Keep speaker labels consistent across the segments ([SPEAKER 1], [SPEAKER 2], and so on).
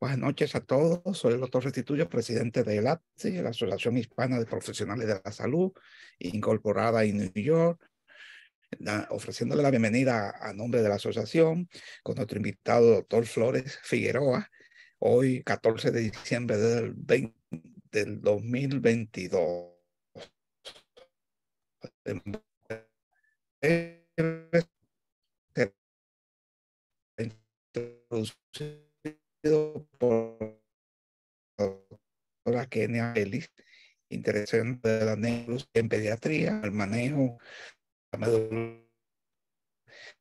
[SPEAKER 1] Buenas noches a todos. Soy el doctor Restituyo, presidente de ATSI, la Asociación Hispana de Profesionales de la Salud, incorporada en New York, ofreciéndole la bienvenida a nombre de la asociación con nuestro invitado, doctor Flores Figueroa, hoy 14 de diciembre del, del 2022
[SPEAKER 2] por
[SPEAKER 1] la Kenia Ellis, interesante de la negros en pediatría, el manejo,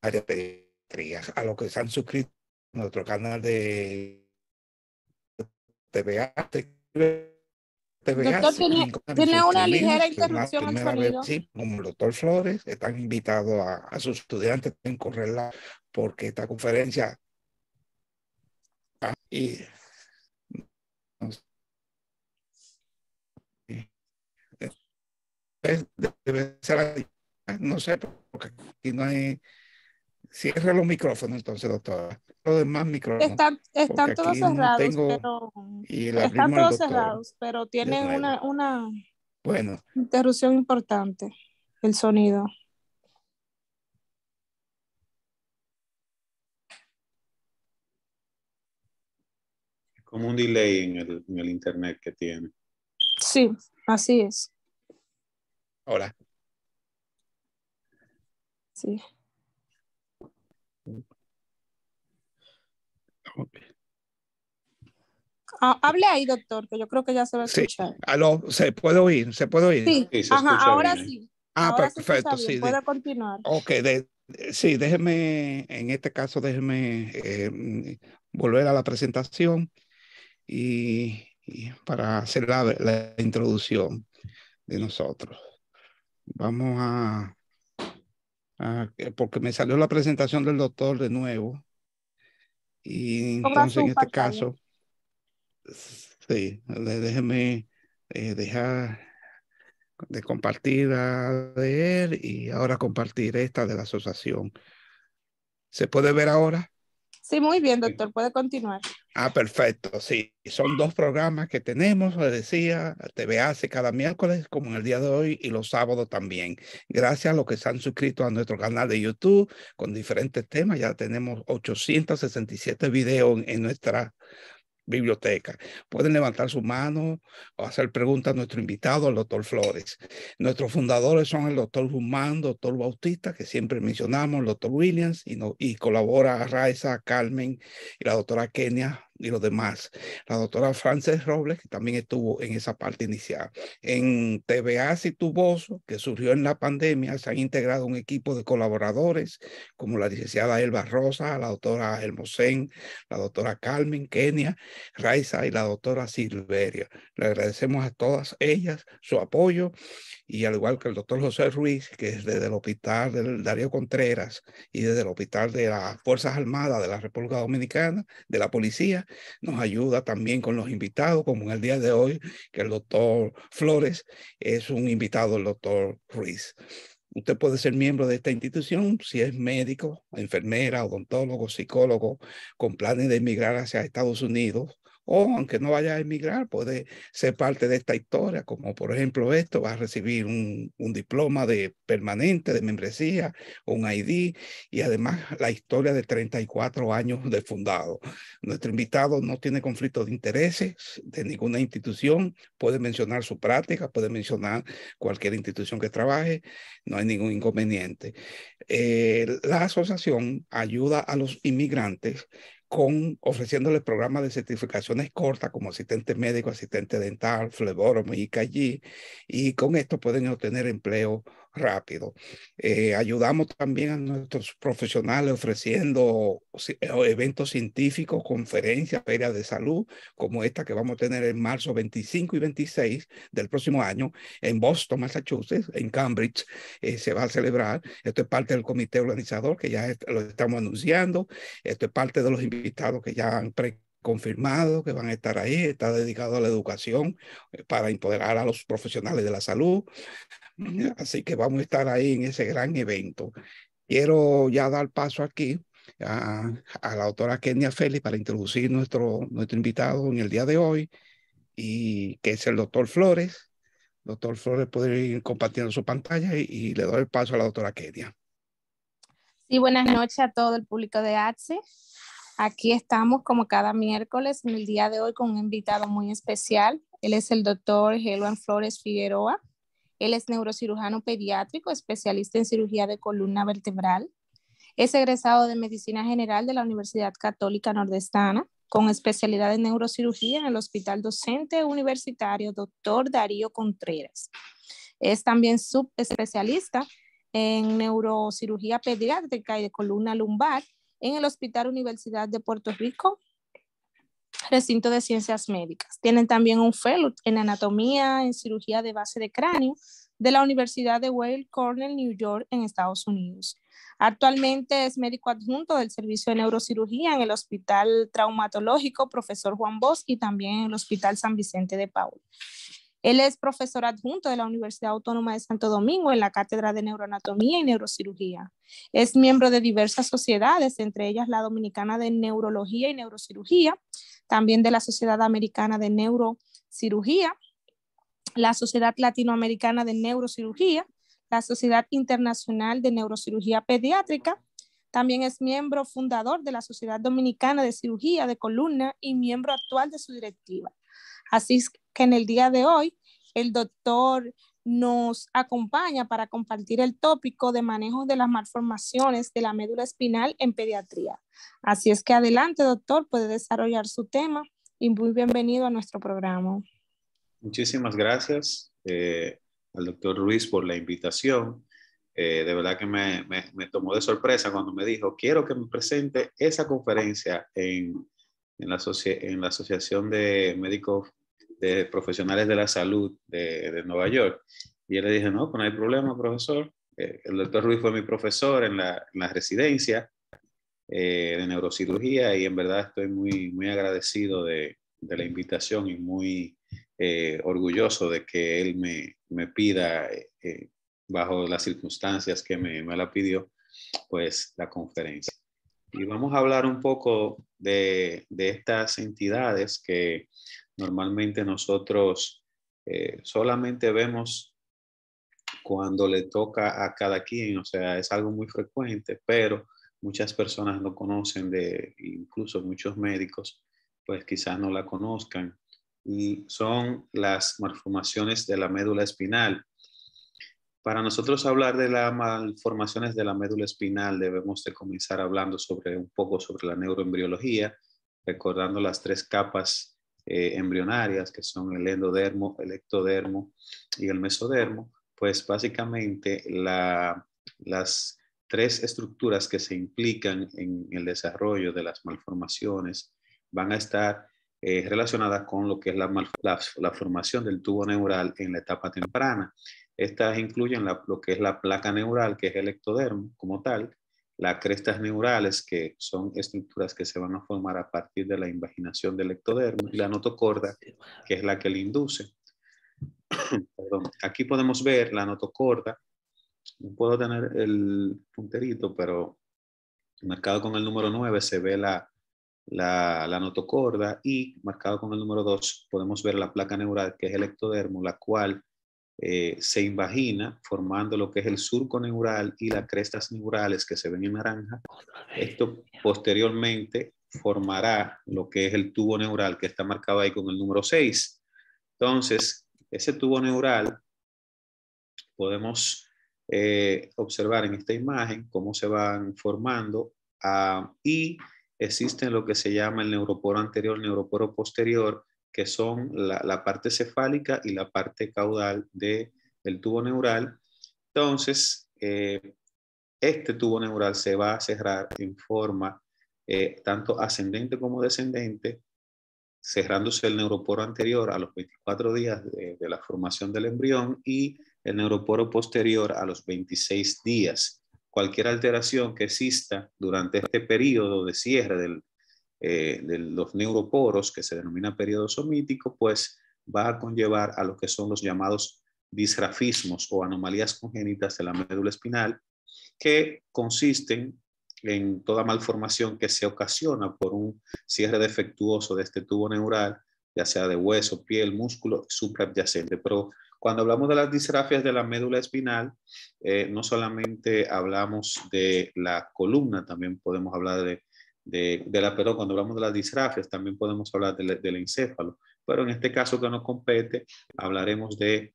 [SPEAKER 1] de pediatría, a los que se han suscrito en nuestro canal de TVA. TVA tiene, una ligera interrupción sí, como el doctor Flores, están invitados a, sus estudiantes en correrla porque esta conferencia debe ser no sé, porque aquí no hay. Cierra los micrófonos, entonces, doctora. Los demás micrófonos. Están, están todos cerrados, pero.
[SPEAKER 3] Y la están todos cerrados, pero tienen una, una bueno. interrupción importante el sonido.
[SPEAKER 4] como un delay en el, en el internet que tiene.
[SPEAKER 3] Sí, así es. Ahora. Sí. Ah, hable ahí, doctor, que yo creo que ya se va a escuchar.
[SPEAKER 1] se puede oír, se puede oír. Sí, sí Ajá, ah, ahora sí. Ah, perfecto, sí. puede continuar. Ok, sí, déjeme, en este caso, déjeme eh, volver a la presentación y, para hacer la, introducción de nosotros. Vamos a, porque me salió la presentación del doctor de nuevo y entonces en este caso, sí, déjeme eh, dejar de compartir de él y ahora compartir esta de la asociación. ¿Se puede ver ahora?
[SPEAKER 3] Sí, muy bien, doctor, puede continuar.
[SPEAKER 1] Ah, perfecto, sí. Son dos programas que tenemos, les decía, TV hace cada miércoles, como en el día de hoy, y los sábados también. Gracias a los que se han suscrito a nuestro canal de YouTube con diferentes temas. Ya tenemos 867 videos en nuestra biblioteca. Pueden levantar su mano o hacer preguntas a nuestro invitado, el doctor Flores. Nuestros fundadores son el doctor Guzmán, doctor Bautista, que siempre mencionamos, el doctor Williams, y, y colabora a Raiza, Carmen y la doctora Kenia y los demás. La doctora Frances Robles, que también estuvo en esa parte inicial. En TVA Tuboso que surgió en la pandemia, se han integrado un equipo de colaboradores como la licenciada Elba Rosa, la doctora Hermosén, la doctora Carmen Kenia, Raiza y la doctora Silveria. Le agradecemos a todas ellas su apoyo y al igual que el doctor José Ruiz, que es desde el hospital del Darío Contreras y desde el hospital de las Fuerzas Armadas de la República Dominicana, de la Policía, nos ayuda también con los invitados, como en el día de hoy, que el doctor Flores es un invitado el doctor Ruiz. Usted puede ser miembro de esta institución si es médico, enfermera, odontólogo, psicólogo, con planes de emigrar hacia Estados Unidos o aunque no vaya a emigrar, puede ser parte de esta historia, como por ejemplo esto, va a recibir un, diploma de permanente, de membresía, un ID y además la historia de 34 años de fundado. Nuestro invitado no tiene conflicto de intereses de ninguna institución, puede mencionar su práctica, puede mencionar cualquier institución que trabaje, no hay ningún inconveniente. Eh, la asociación ayuda a los inmigrantes con ofreciéndoles programas de certificaciones cortas como asistente médico, asistente dental, flebóromo y allí y con esto pueden obtener empleo rápido. Eh, ayudamos también a nuestros profesionales ofreciendo eh, eventos científicos, conferencias, ferias de salud, como esta que vamos a tener en marzo 25 y 26 del próximo año en Boston, Massachusetts, en Cambridge. Eh, se va a celebrar. Esto es parte del comité organizador que ya lo estamos anunciando. Esto es parte de los invitados que ya han confirmado que van a estar ahí, está dedicado a la educación eh, para empoderar a los profesionales de la salud. Así que vamos a estar ahí en ese gran evento. Quiero ya dar paso aquí a, la doctora Kenia Félix para introducir nuestro, nuestro invitado en el día de hoy, y que es el doctor Flores. Doctor Flores puede ir compartiendo su pantalla y, le doy el paso a la doctora Kenia.
[SPEAKER 3] Sí, buenas noches a todo el público de ATSE. Aquí estamos como cada miércoles en el día de hoy con un invitado muy especial. Él es el doctor Helwan Flores Figueroa. Él es neurocirujano pediátrico, especialista en cirugía de columna vertebral. Es egresado de Medicina General de la Universidad Católica Nordestana, con especialidad en neurocirugía en el Hospital Docente Universitario Dr. Darío Contreras. Es también subespecialista en neurocirugía pediátrica y de columna lumbar en el Hospital Universidad de Puerto Rico, recinto de ciencias médicas. Tienen también un fellow en anatomía, en cirugía de base de cráneo de la Universidad de Weill Cornell, New York, en Estados Unidos. Actualmente es médico adjunto del servicio de neurocirugía en el Hospital Traumatológico Profesor Juan Bosch y también en el Hospital San Vicente de Paul. Él es profesor adjunto de la Universidad Autónoma de Santo Domingo en la Cátedra de Neuroanatomía y Neurocirugía. Es miembro de diversas sociedades, entre ellas la Dominicana de Neurología y Neurocirugía, también de la Sociedad Americana de Neurocirugía, la Sociedad Latinoamericana de Neurocirugía, la Sociedad Internacional de Neurocirugía Pediátrica. También es miembro fundador de la Sociedad Dominicana de Cirugía de Columna y miembro actual de su directiva. Así, que en el día de hoy el doctor nos acompaña para compartir el tópico de manejo de las malformaciones de la médula espinal en pediatría. Así es que adelante, doctor, puede desarrollar su tema y muy bienvenido a nuestro programa.
[SPEAKER 4] Muchísimas gracias eh, al doctor Ruiz por la invitación. Eh, de verdad que me, me, me, tomó de sorpresa cuando me dijo, quiero que me presente esa conferencia en, en, la, en la Asociación de Médicos de profesionales de la salud de, de, Nueva York. Y yo le dije, no, pues no hay problema, profesor. Eh, el doctor Ruiz fue mi profesor en la, en residencia eh, de neurocirugía y en verdad estoy muy, muy agradecido de, de la invitación y muy eh, orgulloso de que él me, me pida, bajo las circunstancias que me, me la pidió, pues la conferencia. Y vamos a hablar un poco de, de estas entidades que Normalmente nosotros eh, solamente vemos cuando le toca a cada quien, o sea, es algo muy frecuente, pero muchas personas no conocen de, incluso muchos médicos, pues quizás no la conozcan, y son las malformaciones de la médula espinal. Para nosotros hablar de las malformaciones de la médula espinal debemos de comenzar hablando sobre un poco sobre la neuroembriología, recordando las tres capas eh, embrionarias, que son el endodermo, el ectodermo y el mesodermo, pues básicamente las tres estructuras que se implican en el desarrollo de las malformaciones van a estar eh, relacionadas con lo que es la, formación del tubo neural en la etapa temprana. Estas incluyen lo que es la placa neural, que es el ectodermo como tal, las crestas neurales, que son estructuras que se van a formar a partir de la invaginación del ectodermo, y la notocorda, que es la que le induce. Aquí podemos ver la notocorda. No puedo tener el punterito, pero marcado con el número 9 se ve la, la, la, notocorda y marcado con el número 2 podemos ver la placa neural que es el ectodermo, la cual eh, se invagina formando lo que es el surco neural y las crestas neurales que se ven en naranja. Esto posteriormente formará lo que es el tubo neural que está marcado ahí con el número 6. Entonces, ese tubo neural podemos eh, observar en esta imagen cómo se van formando ah, y existen lo que se llama el neuroporo anterior, neuroporo posterior, que son la, parte cefálica y la parte caudal de, del tubo neural. Entonces, eh, este tubo neural se va a cerrar en forma eh, tanto ascendente como descendente, cerrándose el neuroporo anterior a los 24 días de la formación del embrión y el neuroporo posterior a los 26 días. Cualquier alteración que exista durante este periodo de cierre del, eh, de los neuroporos, que se denomina periodo somítico, pues va a conllevar a lo que son los llamados disrafismos o anomalías congénitas de la médula espinal, que consisten en toda malformación que se ocasiona por un cierre defectuoso de este tubo neural, ya sea de hueso, piel, músculo, subyacente. Pero cuando hablamos de las disrafias de la médula espinal, eh, no solamente hablamos de la columna, también podemos hablar de de, la, pero cuando hablamos de las disrafias, también podemos hablar del, encéfalo, pero en este caso que nos compete, hablaremos de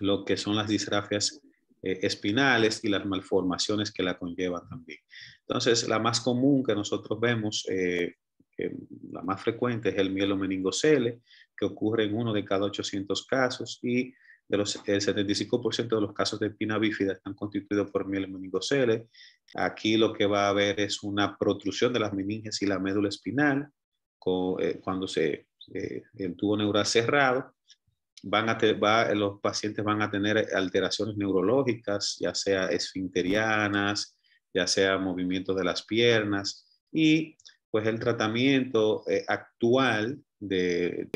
[SPEAKER 4] lo que son las disrafias eh, espinales y las malformaciones que la conllevan también. Entonces, la más común que nosotros vemos, eh, la más frecuente es el mielomeningocele, que ocurre en uno de cada 800 casos y eh, el 75% de los casos de espina bífida están constituidos por miel meningoceles. Aquí lo que va a haber es una protrusión de las meninges y la médula espinal eh, cuando se, eh, el tubo neural cerrado. los pacientes van a tener alteraciones neurológicas, ya sea esfinterianas, ya sea movimientos de las piernas y pues el tratamiento eh, actual de,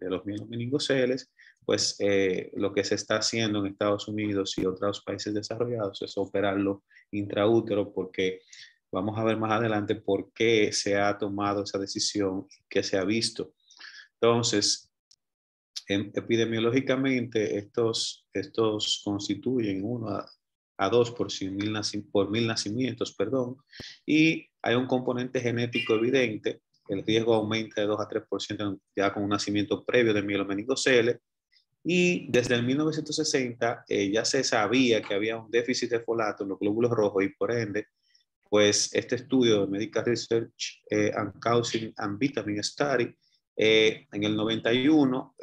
[SPEAKER 4] los de los meningoceles pues eh, lo que se está haciendo en Estados Unidos y otros países desarrollados es operarlo intraútero porque vamos a ver más adelante por qué se ha tomado esa decisión y qué se ha visto. Entonces, em, epidemiológicamente estos, estos constituyen uno a, 2 dos por, cien mil por mil nacimientos, perdón, y hay un componente genético evidente, el riesgo aumenta de 2 a 3% ya con un nacimiento previo de mielomeningocele, y desde el 1960 eh, ya se sabía que había un déficit de folato en los glóbulos rojos y por ende, pues este estudio de Medical Research eh, and Causing and Vitamin Study eh, en el 91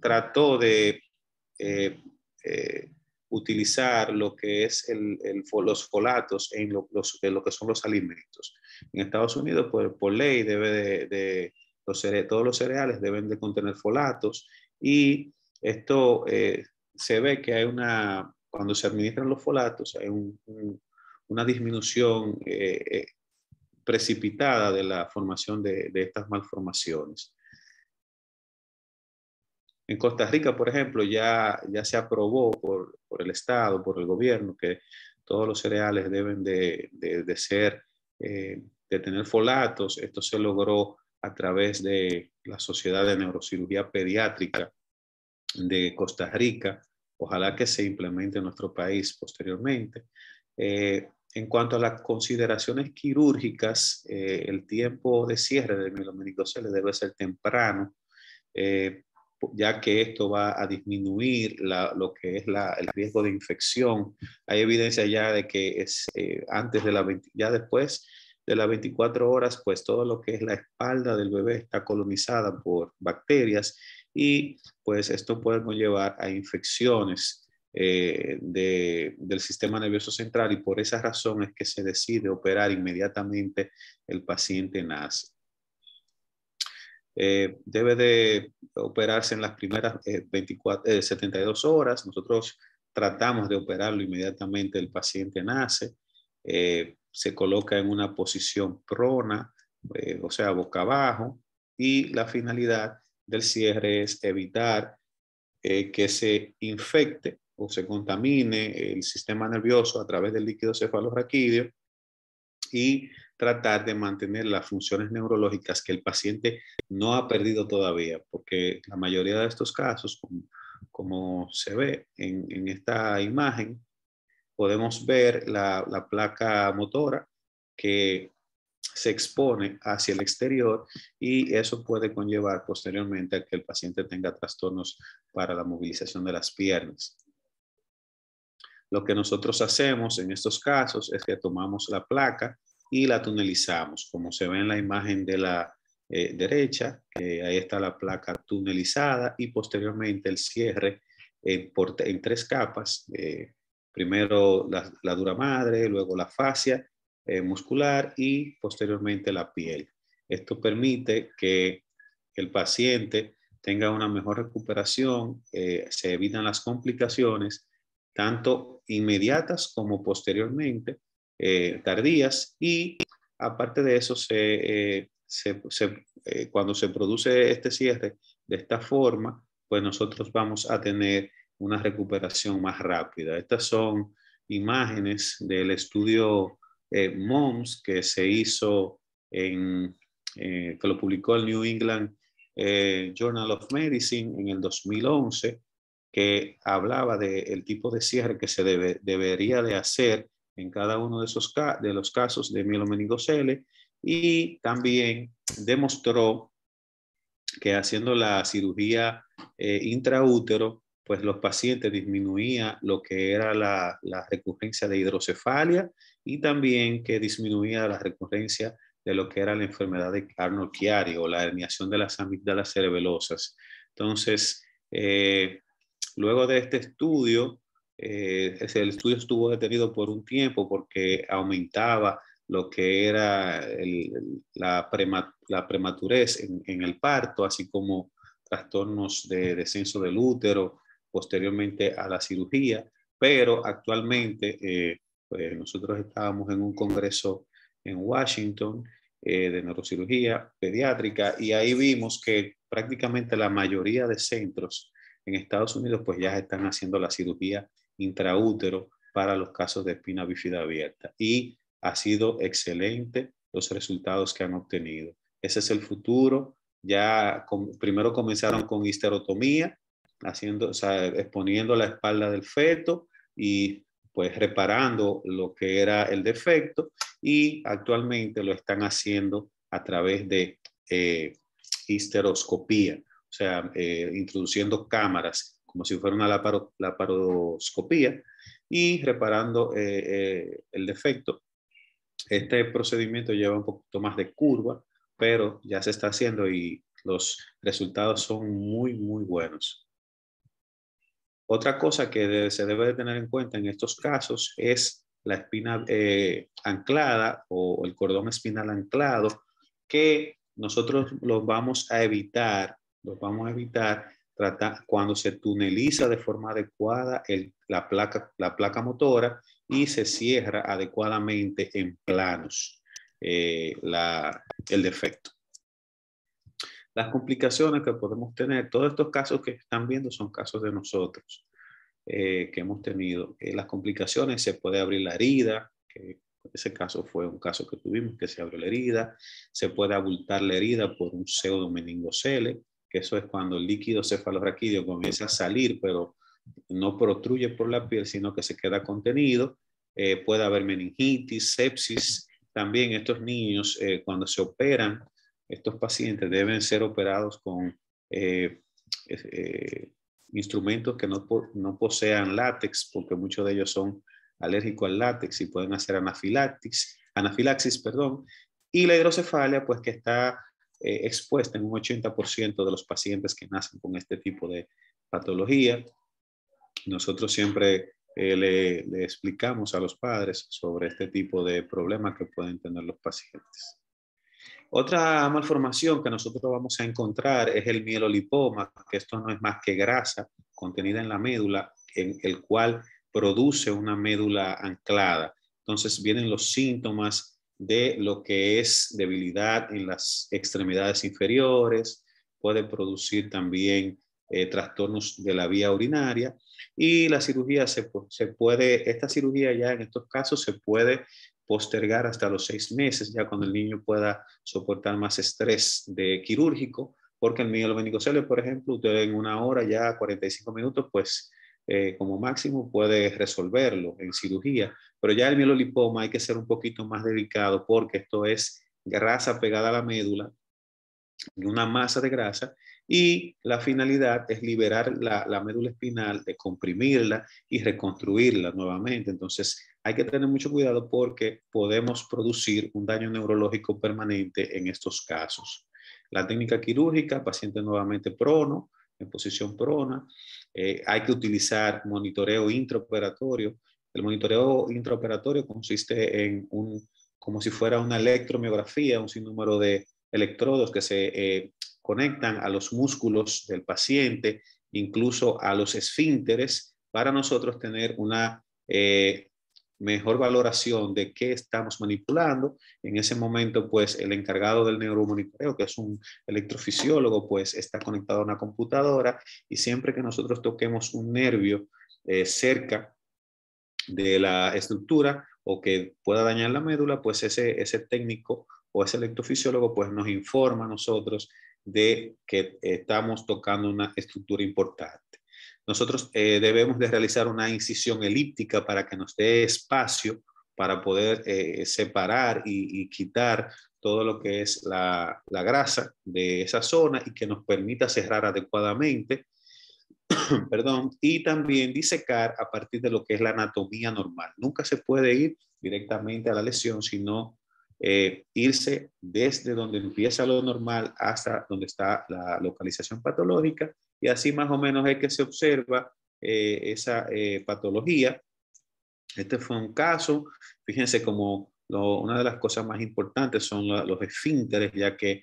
[SPEAKER 4] trató de utilizar lo que es el, los folatos en lo, los, lo, que son los alimentos. En Estados Unidos, pues, por ley, debe de, de todos los cereales deben de contener folatos y esto eh, se ve que hay una, cuando se administran los folatos, hay una disminución eh, eh, precipitada de la formación de, estas malformaciones. En Costa Rica, por ejemplo, ya, se aprobó por, el Estado, por el gobierno, que todos los cereales deben de, ser, de tener folatos. Esto se logró a través de la Sociedad de Neurocirugía Pediátrica de Costa Rica. Ojalá que se implemente en nuestro país posteriormente. Eh, en cuanto a las consideraciones quirúrgicas, eh, el tiempo de cierre de mielomeningocele debe ser temprano, eh, ya que esto va a disminuir lo que es el riesgo de infección. Hay evidencia ya de que es antes de la ya después de las 24 horas, pues todo lo que es la espalda del bebé está colonizada por bacterias y pues esto puede llevar a infecciones eh, del sistema nervioso central y por esa razón es que se decide operar inmediatamente el paciente nace. Eh, debe de operarse en las primeras 24, eh, 72 horas. Nosotros tratamos de operarlo inmediatamente el paciente nace. se coloca en una posición prona, o sea, boca abajo, y la finalidad del cierre es evitar eh, que se infecte o se contamine el sistema nervioso a través del líquido cefalorraquídeo y tratar de mantener las funciones neurológicas que el paciente no ha perdido todavía, porque la mayoría de estos casos, como, se ve en, esta imagen, podemos ver la, la placa motora que se expone hacia el exterior y eso puede conllevar posteriormente a que el paciente tenga trastornos para la movilización de las piernas. Lo que nosotros hacemos en estos casos es que tomamos la placa y la tunelizamos. Como se ve en la imagen de la eh, derecha, eh, ahí está la placa tunelizada y posteriormente el cierre en, tres capas. Eh, primero la dura madre, luego la fascia eh, muscular y posteriormente la piel. Esto permite que el paciente tenga una mejor recuperación, eh, se evitan las complicaciones, tanto inmediatas como posteriormente, eh, tardías, y aparte de eso, cuando se produce este cierre de esta forma, pues nosotros vamos a tener una recuperación más rápida. Estas son imágenes del estudio eh, Moms, que se hizo en, eh, que lo publicó el New England eh, Journal of Medicine en el 2011, que hablaba del tipo de cierre que se debería de hacer en cada uno de, esos, de los casos de mielomeningocele y también demostró que haciendo la cirugía intraútero, pues los pacientes disminuía lo que era la, la recurrencia de hidrocefalia y también que disminuía la recurrencia de lo que era la enfermedad de arnold o la herniación de las amígdalas cerebelosas. Entonces, eh, luego de este estudio, eh, el estudio estuvo detenido por un tiempo porque aumentaba lo que era la, prematurez en, el parto, así como trastornos de descenso del útero posteriormente a la cirugía, pero actualmente eh, pues nosotros estábamos en un congreso en Washington eh, de neurocirugía pediátrica y ahí vimos que prácticamente la mayoría de centros en Estados Unidos pues ya están haciendo la cirugía intraútero para los casos de espina bífida abierta y ha sido excelente los resultados que han obtenido. Ese es el futuro. Ya primero comenzaron con histerotomía, haciendo, exponiendo la espalda del feto y pues reparando lo que era el defecto y actualmente lo están haciendo a través de eh, histeroscopía, o sea, eh, introduciendo cámaras como si fuera una laparoscopía y reparando eh, el defecto. Este procedimiento lleva un poquito más de curva, pero ya se está haciendo y los resultados son muy, muy buenos. Otra cosa que se debe de tener en cuenta en estos casos es la espina eh, anclada o el cordón espinal anclado que nosotros los vamos a evitar, vamos a evitar cuando se tuneliza de forma adecuada la, placa, la motora y se cierra adecuadamente en planos eh, el defecto las complicaciones que podemos tener. Todos estos casos que están viendo son casos de nosotros eh, que hemos tenido. las complicaciones, se puede abrir la herida, que ese caso fue un caso que tuvimos que se abrió la herida, se puede abultar la herida por un pseudomeningocele, que eso es cuando el líquido cefalorraquídeo comienza a salir, pero no protruye por la piel, sino que se queda contenido. Eh, puede haber meningitis, sepsis. También estos niños, eh, cuando se operan, estos pacientes deben ser operados con eh, eh, instrumentos que no, posean látex, porque muchos de ellos son alérgicos al látex y pueden hacer anafilaxis, anafilaxis perdón, y la hidrocefalia, pues que está eh, expuesta en un 80% de los pacientes que nacen con este tipo de patología. Nosotros siempre le explicamos a los padres sobre este tipo de problemas que pueden tener los pacientes. Otra malformación que nosotros vamos a encontrar es el mielolipoma, que esto no es más que grasa contenida en la médula, en el cual produce una médula anclada. Entonces vienen los síntomas de lo que es debilidad en las extremidades inferiores, puede producir también eh, trastornos de la vía urinaria y la cirugía se, se, puede, esta cirugía ya en estos casos se puede postergar hasta los seis meses, ya cuando el niño pueda soportar más estrés de quirúrgico, porque el mielo lo por ejemplo, usted en una hora, ya 45 minutos, pues eh, como máximo puede resolverlo en cirugía. Pero ya el mielolipoma hay que ser un poquito más delicado porque esto es grasa pegada a la médula, una masa de grasa y la finalidad es liberar la, la médula espinal, de comprimirla y reconstruirla nuevamente. Entonces, hay que tener mucho cuidado porque podemos producir un daño neurológico permanente en estos casos. La técnica quirúrgica, paciente nuevamente prono, en posición prona. Eh, hay que utilizar monitoreo intraoperatorio. El monitoreo intraoperatorio consiste en un, como si fuera una electromiografía, un sinnúmero de electrodos que se eh, conectan a los músculos del paciente, incluso a los esfínteres, para nosotros tener una eh, mejor valoración de qué estamos manipulando. En ese momento, pues el encargado del neuromonitorio, que es un electrofisiólogo, pues está conectado a una computadora y siempre que nosotros toquemos un nervio eh, cerca de la estructura o que pueda dañar la médula, pues ese, ese técnico o ese electrofisiólogo pues nos informa a nosotros de que estamos tocando una estructura importante. Nosotros eh, debemos de realizar una incisión elíptica para que nos dé espacio para poder eh, separar y, quitar todo lo que es la, la, grasa de esa zona y que nos permita cerrar adecuadamente, perdón, y también disecar a partir de lo que es la anatomía normal. Nunca se puede ir directamente a la lesión, sino eh, irse desde donde empieza lo normal hasta donde está la localización patológica y así más o menos es que se observa eh, esa eh, patología. Este fue un caso, fíjense como una de las cosas más importantes son los esfínteres, ya que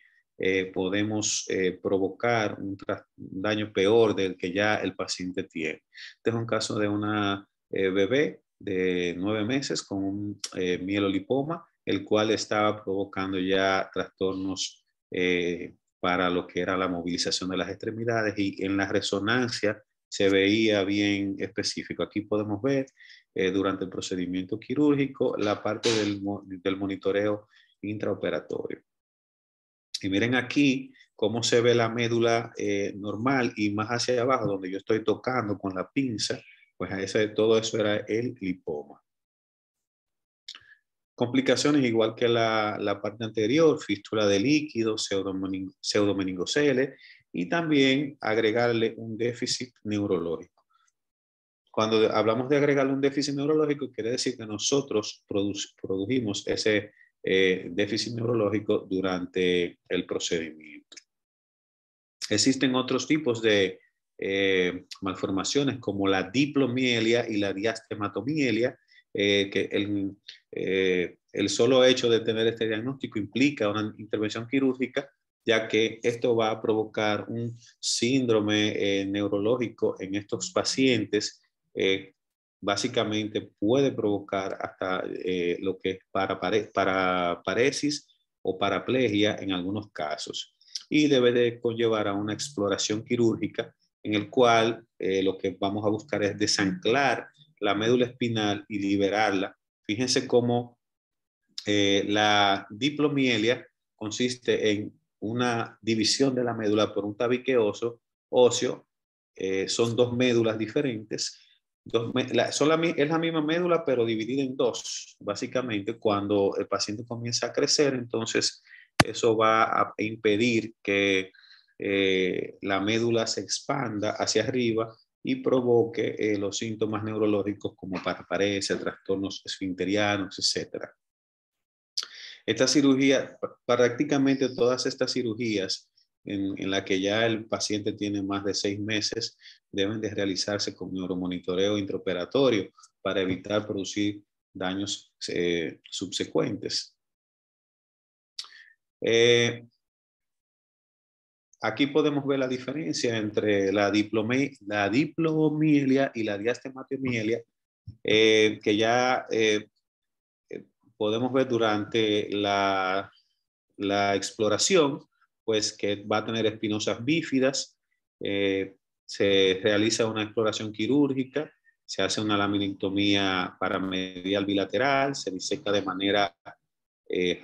[SPEAKER 4] podemos provocar un, daño peor del que ya el paciente tiene. Este es un caso de una bebé de nueve meses con un mielolipoma el cual estaba provocando ya trastornos eh, para lo que era la movilización de las extremidades y en la resonancia se veía bien específico. Aquí podemos ver eh, durante el procedimiento quirúrgico la parte del, monitoreo intraoperatorio. Y miren aquí cómo se ve la médula eh, normal y más hacia abajo, donde yo estoy tocando con la pinza, pues a ese, todo eso era el lipoma. Complicaciones igual que la, parte anterior, fístula de líquido, pseudomeningocele y también agregarle un déficit neurológico. Cuando hablamos de agregarle un déficit neurológico, quiere decir que nosotros produjimos ese eh, déficit neurológico durante el procedimiento. Existen otros tipos de eh, malformaciones como la diplomielia y la diastematomielia, eh, que el, eh, el solo hecho de tener este diagnóstico implica una intervención quirúrgica, ya que esto va a provocar un síndrome eh, neurológico en estos pacientes. Eh, básicamente puede provocar hasta lo que es paraparesis o paraplegia en algunos casos y debe de conllevar a una exploración quirúrgica en el cual lo que vamos a buscar es desanclar la médula espinal y liberarla Fíjense cómo eh, la diplomielia consiste en una división de la médula por un tabique óseo. Eh, son dos médulas diferentes. es la misma médula, pero dividida en dos, básicamente. Cuando el paciente comienza a crecer, entonces eso va a impedir que eh, la médula se expanda hacia arriba y provoque eh, los síntomas neurológicos como parparesia, trastornos esfinterianos, etc. Esta cirugía, prácticamente todas estas cirugías en, la que ya el paciente tiene más de seis meses, deben de realizarse con neuromonitoreo intraoperatorio para evitar producir daños eh, subsecuentes. Eh, Aquí podemos ver la diferencia entre la, diplomielia y la diastematomielia, eh, que ya eh, eh, podemos ver durante la, exploración, pues que va a tener espinosas bífidas, se realiza una exploración quirúrgica, se hace una laminectomía paramedial bilateral, se diseca de manera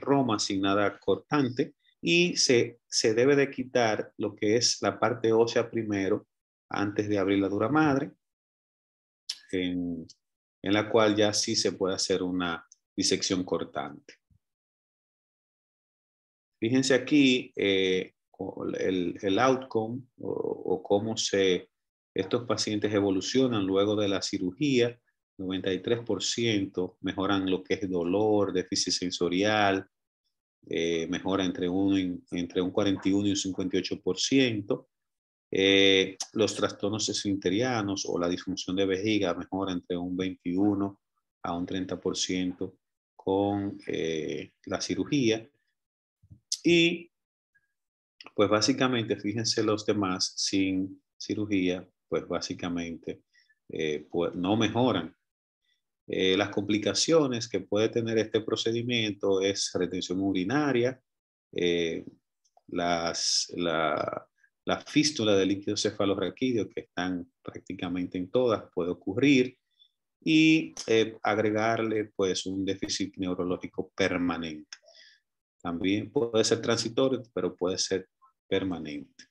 [SPEAKER 4] roma sin nada cortante, y se, se debe de quitar lo que es la parte ósea primero antes de abrir la dura madre, en, la cual ya sí se puede hacer una disección cortante. Fíjense aquí eh, el, outcome o, cómo se, estos pacientes evolucionan luego de la cirugía. 93% mejoran lo que es dolor, déficit sensorial, eh, mejora entre, uno, entre un 41 y un 58%. Eh, los trastornos esinterianos o la disfunción de vejiga mejora entre un 21 a un 30% con eh, la cirugía. Y pues básicamente, fíjense los demás sin cirugía, pues básicamente pues, no mejoran eh, las complicaciones que puede tener este procedimiento es retención urinaria, eh, las, la, fístula de líquido cefalorraquídeo que están prácticamente en todas puede ocurrir y eh, agregarle pues un déficit neurológico permanente. También puede ser transitorio, pero puede ser permanente.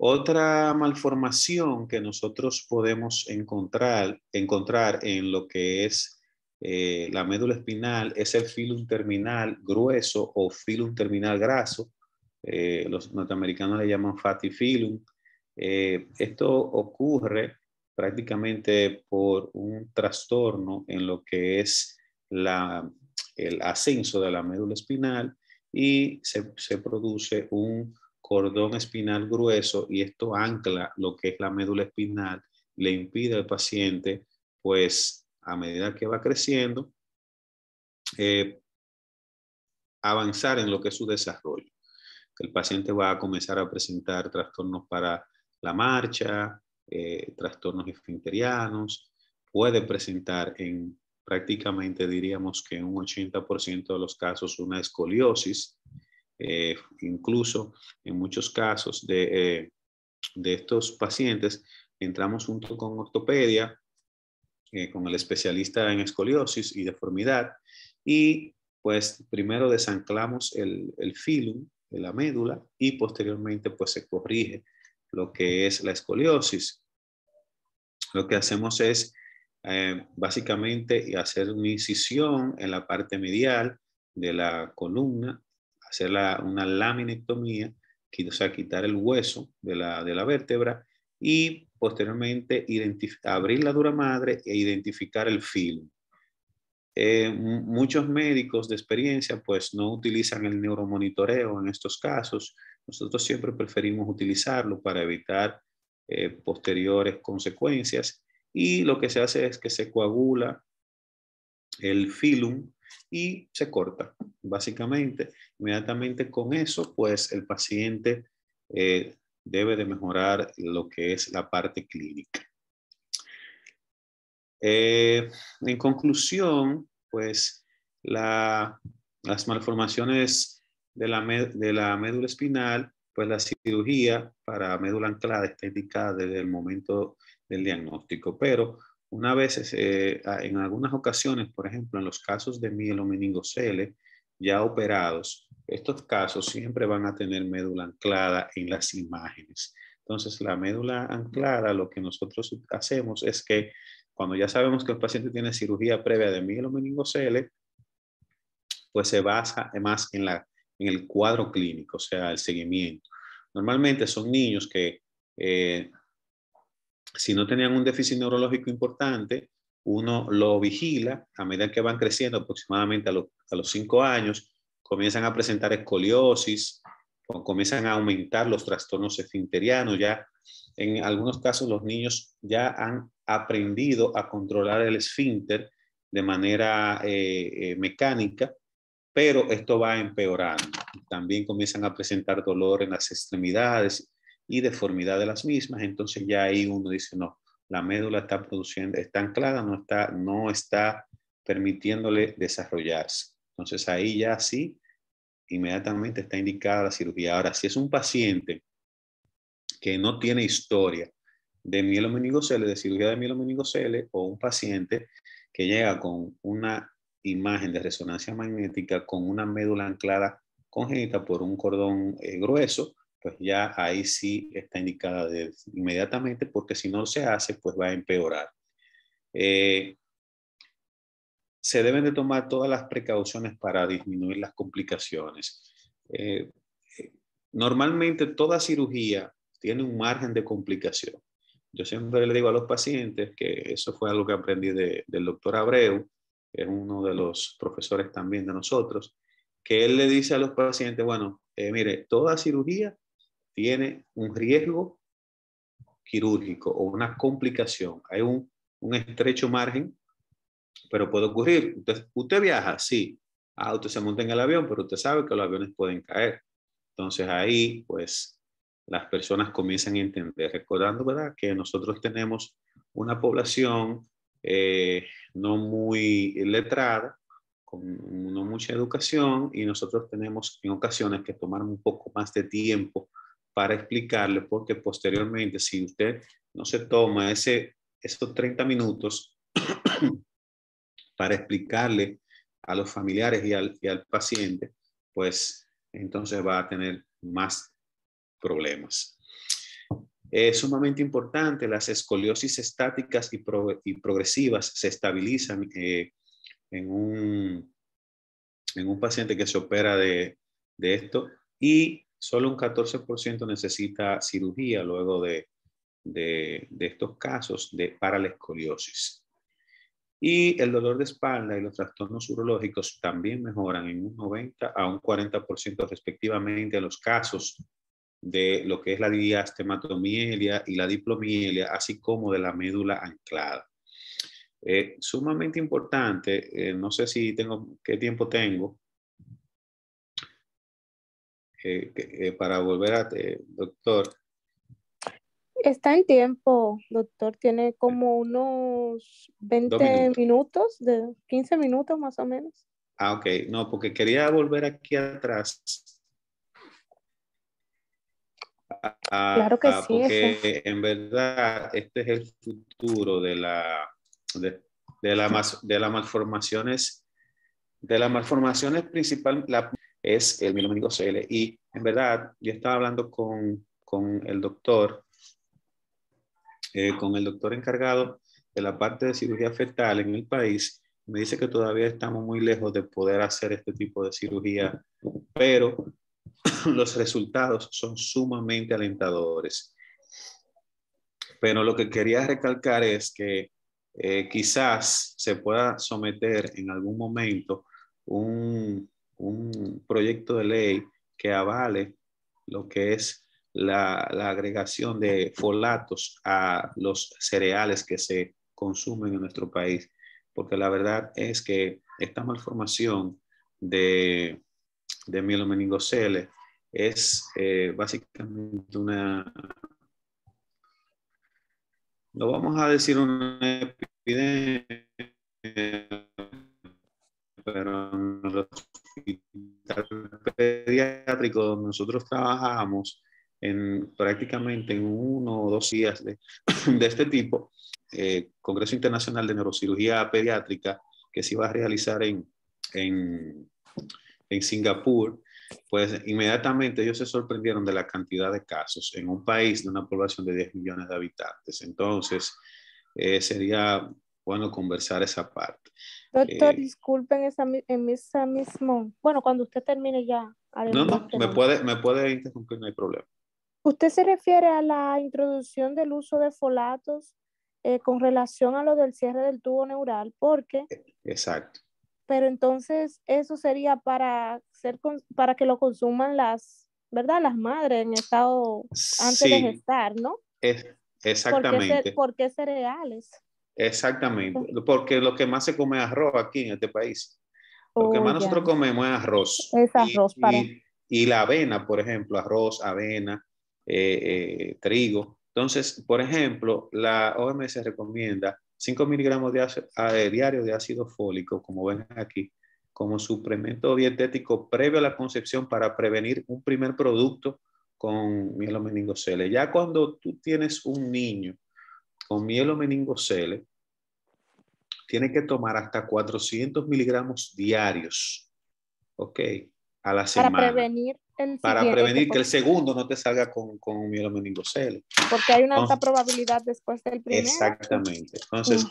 [SPEAKER 4] Otra malformación que nosotros podemos encontrar, encontrar en lo que es eh, la médula espinal es el filum terminal grueso o filum terminal graso. Eh, los norteamericanos le llaman fatty filum. Eh, esto ocurre prácticamente por un trastorno en lo que es el ascenso de la médula espinal y se produce un cordón espinal grueso y esto ancla lo que es la médula espinal, le impide al paciente, pues a medida que va creciendo, eh, avanzar en lo que es su desarrollo. El paciente va a comenzar a presentar trastornos para la marcha, eh, trastornos esfinterianos, puede presentar en prácticamente diríamos que en un 80% de los casos una escoliosis, eh, incluso en muchos casos de, eh, de, estos pacientes, entramos junto con ortopedia, eh, con el especialista en escoliosis y deformidad, y pues primero desanclamos el, el filum de la médula y posteriormente pues se corrige lo que es la escoliosis. Lo que hacemos es básicamente hacer una incisión en la parte medial de la columna hacer la, una laminectomía, o sea, quitar el hueso de la, vértebra y posteriormente abrir la dura madre e identificar el filo. Eh, muchos médicos de experiencia pues no utilizan el neuromonitoreo en estos casos. Nosotros siempre preferimos utilizarlo para evitar eh, posteriores consecuencias y lo que se hace es que se coagula el filum y se corta, básicamente. Inmediatamente con eso, pues el paciente eh, debe de mejorar lo que es la parte clínica. Eh, en conclusión, pues las malformaciones de la, de la médula espinal, pues la cirugía para médula anclada está indicada desde el momento del diagnóstico, pero una vez, eh, en algunas ocasiones, por ejemplo, en los casos de mielomeningocele ya operados, estos casos siempre van a tener médula anclada en las imágenes. Entonces, la médula anclada, lo que nosotros hacemos es que cuando ya sabemos que el paciente tiene cirugía previa de mielomeningocele, pues se basa más en, la, en el cuadro clínico, o sea, el seguimiento. Normalmente son niños que eh, si no tenían un déficit neurológico importante, uno lo vigila a medida que van creciendo, aproximadamente a, los 5 años, comienzan a presentar escoliosis, comienzan a aumentar los trastornos esfinterianos. Ya en algunos casos los niños ya han aprendido a controlar el esfínter de manera eh, eh, mecánica, pero esto va empeorando. También comienzan a presentar dolor en las extremidades y deformidad de las mismas. Entonces ya ahí uno dice, no, la médula está produciendo, está anclada, no está, no está permitiéndole desarrollarse. Entonces ahí ya sí, inmediatamente está indicada la cirugía. Ahora, si es un paciente que no tiene historia de mielomeningocele, de cirugía de mielomeningocele, o un paciente que llega con una imagen de resonancia magnética con una médula anclada congénita por un cordón eh, grueso, pues ya ahí sí está indicada de, inmediatamente porque si no se hace, pues va a empeorar. Eh, se deben de tomar todas las precauciones para disminuir las complicaciones. Eh, eh, normalmente toda cirugía tiene un margen de complicación. Yo siempre le digo a los pacientes que eso fue algo que aprendí del doctor Abreu, que es uno de los profesores también de nosotros, que él le dice a los pacientes, bueno, mire, toda cirugía tiene un riesgo quirúrgico o una complicación. Hay un, un estrecho margen, pero puede ocurrir. Usted, usted viaja, sí. Ah, usted se monta en el avión, pero usted sabe que los aviones pueden caer. Entonces ahí, pues, las personas comienzan a entender, recordando, ¿verdad?, que nosotros tenemos una población eh, no muy letrada, con no mucha educación, y nosotros tenemos en ocasiones que tomar un poco más de tiempo para explicarle, porque posteriormente, si usted no se toma ese, esos 30 minutos para explicarle a los familiares y al, paciente, pues entonces va a tener más problemas. Es sumamente importante, las escoliosis estáticas y, y progresivas se estabilizan eh, en, un, un paciente que se opera de, de esto y Solo un 14% necesita cirugía luego de, estos casos de, para escoliosis. Y el dolor de espalda y los trastornos urológicos también mejoran en un 90 a un 40% respectivamente a los casos de lo que es la diastematomielia y la diplomielia, así como de la médula anclada. Eh, sumamente importante, eh, no sé si tengo, qué tiempo tengo, eh, eh, para volver a, eh, doctor.
[SPEAKER 3] Está en tiempo, doctor. Tiene como unos 20 minutos. de 15 minutos más o menos.
[SPEAKER 4] Ah, ok. No, porque quería volver aquí atrás. Ah, claro que ah, sí. Porque en verdad este es el futuro de la de, las malformaciones de las malformaciones principal es el mieloma CL. Y en verdad, yo estaba hablando con, el doctor, eh, con el doctor encargado de la parte de cirugía fetal en el país, me dice que todavía estamos muy lejos de poder hacer este tipo de cirugía, pero los resultados son sumamente alentadores. Pero lo que quería recalcar es que eh, quizás se pueda someter en algún momento un, un proyecto de ley que avale lo que es la, agregación de folatos a los cereales que se consumen en nuestro país, porque la verdad es que esta malformación de, de mielomeningocele es eh, básicamente una, lo vamos a decir una epidemia, pero pediátrico donde nosotros trabajamos en, prácticamente en uno o dos días de, este tipo, eh, Congreso Internacional de Neurocirugía Pediátrica, que se iba a realizar en, en, Singapur, pues inmediatamente ellos se sorprendieron de la cantidad de casos en un país de una población de 10 millones de habitantes. Entonces, eh, sería bueno conversar esa parte. Doctor, eh,
[SPEAKER 3] disculpen esa, en esa mismo. Bueno, cuando usted termine ya. No, no, me
[SPEAKER 4] puede, me puede interrumpir, no hay problema.
[SPEAKER 3] ¿Usted se refiere a la introducción del uso de folatos eh, con relación a lo del cierre del tubo neural? Porque. Eh, exacto. Pero entonces eso sería para, ser, para que lo consuman las, ¿verdad? Las madres en estado antes de gestar, ¿no?
[SPEAKER 4] Es, exactamente. porque
[SPEAKER 3] ¿Por qué cereales?
[SPEAKER 4] Exactamente, porque lo que más se come arroz aquí en este país.
[SPEAKER 3] Lo que más oh, nosotros
[SPEAKER 4] comemos es arroz.
[SPEAKER 3] Es arroz y,
[SPEAKER 4] Y, la avena, por ejemplo, arroz, avena, eh, eh, trigo. Entonces, por ejemplo, la OMS recomienda 5 miligramos ah, de diario de ácido fólico, como ven aquí, como suplemento dietético previo a la concepción para prevenir un primer producto con mielomeningocele. Ya cuando tú tienes un niño, con mielomeningocele tiene que tomar hasta 400 miligramos diarios, ¿ok? A la semana. Para
[SPEAKER 3] prevenir el Para prevenir que el
[SPEAKER 4] segundo no te salga con, con mielomeningocele.
[SPEAKER 3] Porque hay una alta probabilidad después del primero. Exactamente.
[SPEAKER 4] Entonces,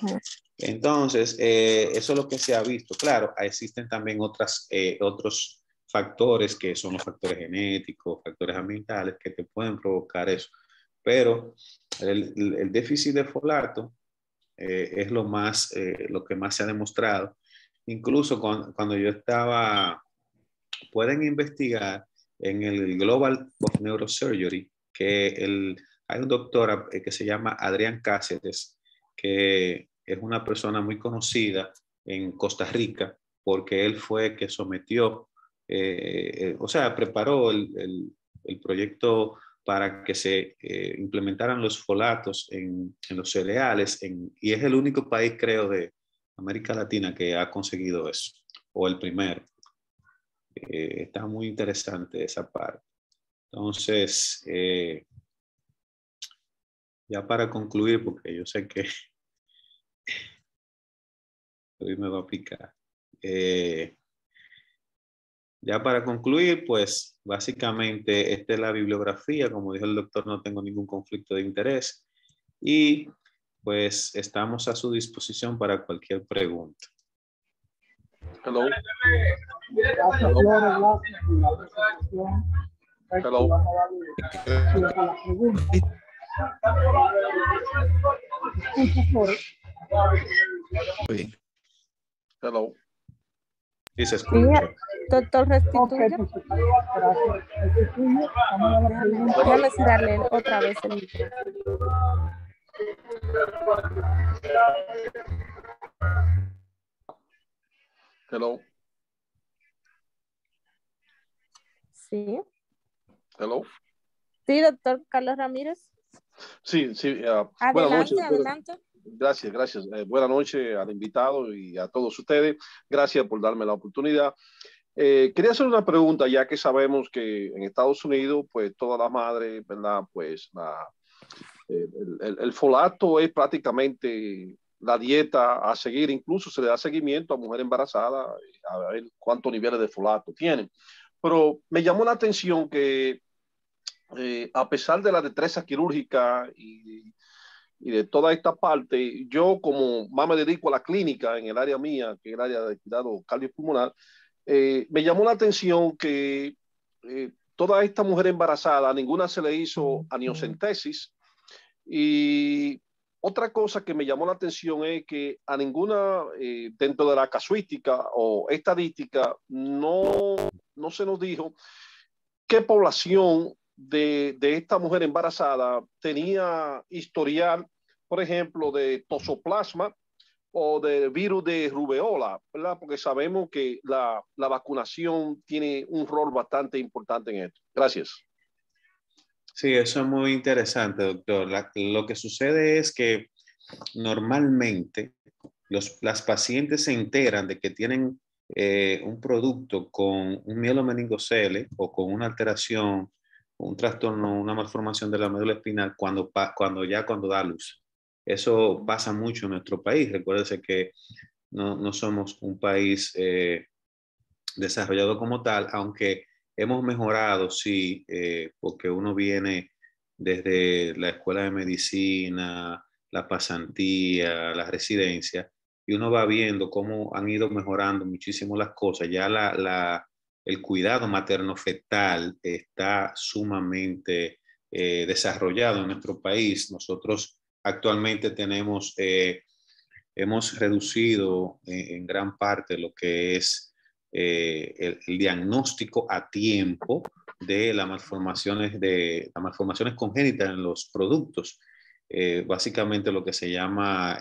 [SPEAKER 4] entonces eh, eso es lo que se ha visto. Claro, existen también otras, eh, otros factores que son los factores genéticos, factores ambientales que te pueden provocar eso pero el, déficit de folato eh, es lo, más, eh, lo que más se ha demostrado. Incluso cuando yo estaba, pueden investigar en el Global of Neurosurgery, que el, hay un doctor eh, que se llama Adrián Cáceres, que es una persona muy conocida en Costa Rica, porque él fue que sometió, o sea, preparó el, el, el proyecto para que se eh, implementaran los folatos en, los cereales, y es el único país, creo, de América Latina que ha conseguido eso, o el primero. Eh, está muy interesante esa parte. Entonces, eh, ya para concluir, porque yo sé que hoy me va a picar. ya para concluir, pues Básicamente, esta es la bibliografía, como dijo el doctor, no tengo ningún conflicto de interés y pues estamos a su disposición para cualquier pregunta. Hello.
[SPEAKER 5] Hello. Hello. Hello. se escucha.
[SPEAKER 3] Doctor vamos
[SPEAKER 2] pues, a cerrarle otra vez
[SPEAKER 4] el
[SPEAKER 5] Hello. Sí. Hello.
[SPEAKER 3] Sí, doctor Carlos Ramírez.
[SPEAKER 5] Sí, sí. Ah, adelante, buenas noches. adelante. Gracias, gracias. Eh, buenas noches al invitado y a todos ustedes. Gracias por darme la oportunidad. Eh, quería hacer una pregunta, ya que sabemos que en Estados Unidos, pues todas las madres, ¿verdad? Pues la, eh, el, folato es prácticamente la dieta a seguir, incluso se le da seguimiento a mujer embarazada eh, a ver cuántos niveles de folato tienen. Pero me llamó la atención que a pesar de la destreza quirúrgica y, y, de toda esta parte, yo como más me dedico a la clínica en el área mía, que es el área de cuidado cardiopulmonar, eh, me llamó la atención que eh, toda esta mujer embarazada, ninguna se le hizo aniocentesis. Y otra cosa que me llamó la atención es que a ninguna, eh, dentro de la casuística o estadística, no, se nos dijo qué población de, de, esta mujer embarazada tenía historial, por ejemplo, de tosoplasma o del virus de rubeola, ¿verdad? Porque sabemos que la, vacunación tiene un rol bastante importante en esto.
[SPEAKER 4] Gracias. Sí, eso es muy interesante, doctor. lo que sucede es que normalmente las pacientes se enteran de que tienen eh, un producto con un mielomeningocele o con una alteración, un trastorno, una malformación de la médula espinal cuando, cuando ya cuando da luz. Eso pasa mucho en nuestro país. Recuérdense que no, somos un país eh, desarrollado como tal, aunque hemos mejorado, sí, eh, porque uno viene desde la escuela de medicina, la pasantía, la residencia, y uno va viendo cómo han ido mejorando muchísimo las cosas. Ya el cuidado materno-fetal está sumamente eh, desarrollado en nuestro país. Nosotros actualmente tenemos, eh, hemos reducido en, gran parte lo que es eh, el, diagnóstico a tiempo de las malformaciones, de, las malformaciones congénitas en los productos. Eh, básicamente lo que se llama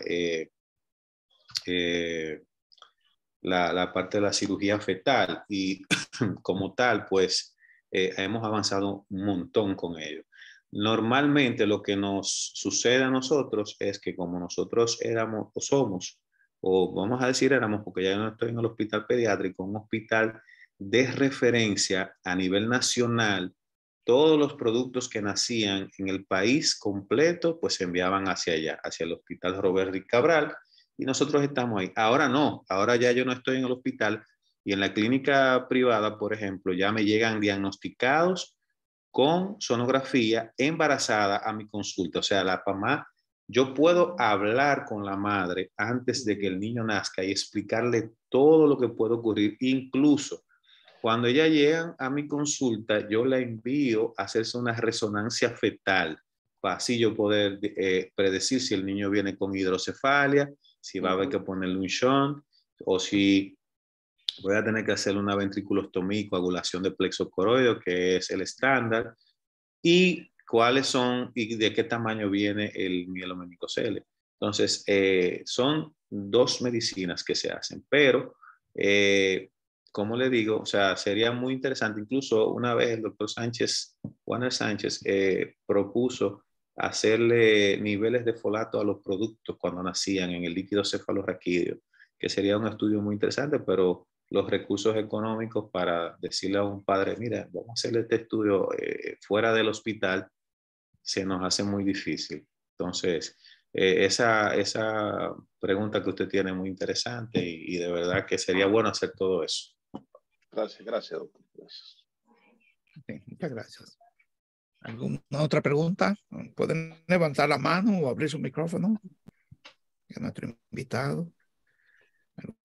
[SPEAKER 4] la, la, parte de la cirugía fetal y como tal, pues hemos avanzado un montón con ello. Normalmente lo que nos sucede a nosotros es que como nosotros éramos o somos, o vamos a decir éramos, porque ya no estoy en el hospital pediátrico, un hospital de referencia a nivel nacional, todos los productos que nacían en el país completo, pues se enviaban hacia allá, hacia el hospital Robert Cabral, y nosotros estamos ahí. Ahora no, ahora ya yo no estoy en el hospital y en la clínica privada, por ejemplo, ya me llegan diagnosticados con sonografía embarazada a mi consulta. O sea, la mamá, yo puedo hablar con la madre antes de que el niño nazca y explicarle todo lo que puede ocurrir. Incluso cuando ella llega a mi consulta, yo la envío a hacerse una resonancia fetal para así yo poder eh, predecir si el niño viene con hidrocefalia, si va a haber que ponerle un shunt o si voy a tener que hacer una ventriculostomía y coagulación de plexo coroideo, que es el estándar, y cuáles son y de qué tamaño viene el mielomenicocele. Entonces, eh, son dos medicinas que se hacen, pero, eh, como le digo, o sea, sería muy interesante, incluso una vez el doctor Sánchez, Juaner Sánchez, eh, propuso hacerle niveles de folato a los productos cuando nacían en el líquido cefalorraquídeo, que sería un estudio muy interesante, pero los recursos económicos para decirle a un padre, mira, vamos a hacer este estudio eh, fuera del hospital, se nos hace muy difícil. Entonces, eh, esa, esa, pregunta que usted tiene es muy interesante y, de verdad que sería bueno hacer todo eso.
[SPEAKER 5] Gracias, gracias, doctor.
[SPEAKER 2] muchas gracias.
[SPEAKER 1] ¿Alguna otra pregunta? ¿Pueden levantar la mano o abrir su micrófono? A nuestro invitado.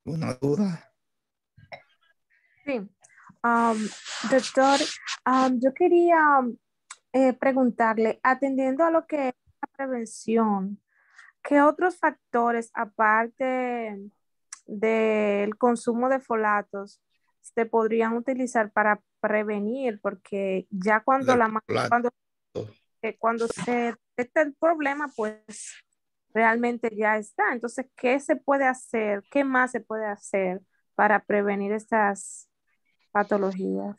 [SPEAKER 1] ¿Alguna duda?
[SPEAKER 3] Sí. doctor, yo quería eh, preguntarle, atendiendo a lo que es la prevención, ¿qué otros factores, aparte del consumo de folatos, se podrían utilizar para prevenir? Porque ya cuando la, cuando, eh, cuando se detecta el problema, pues realmente ya está. Entonces, ¿qué se puede hacer? ¿Qué más se puede hacer para prevenir estas patologías?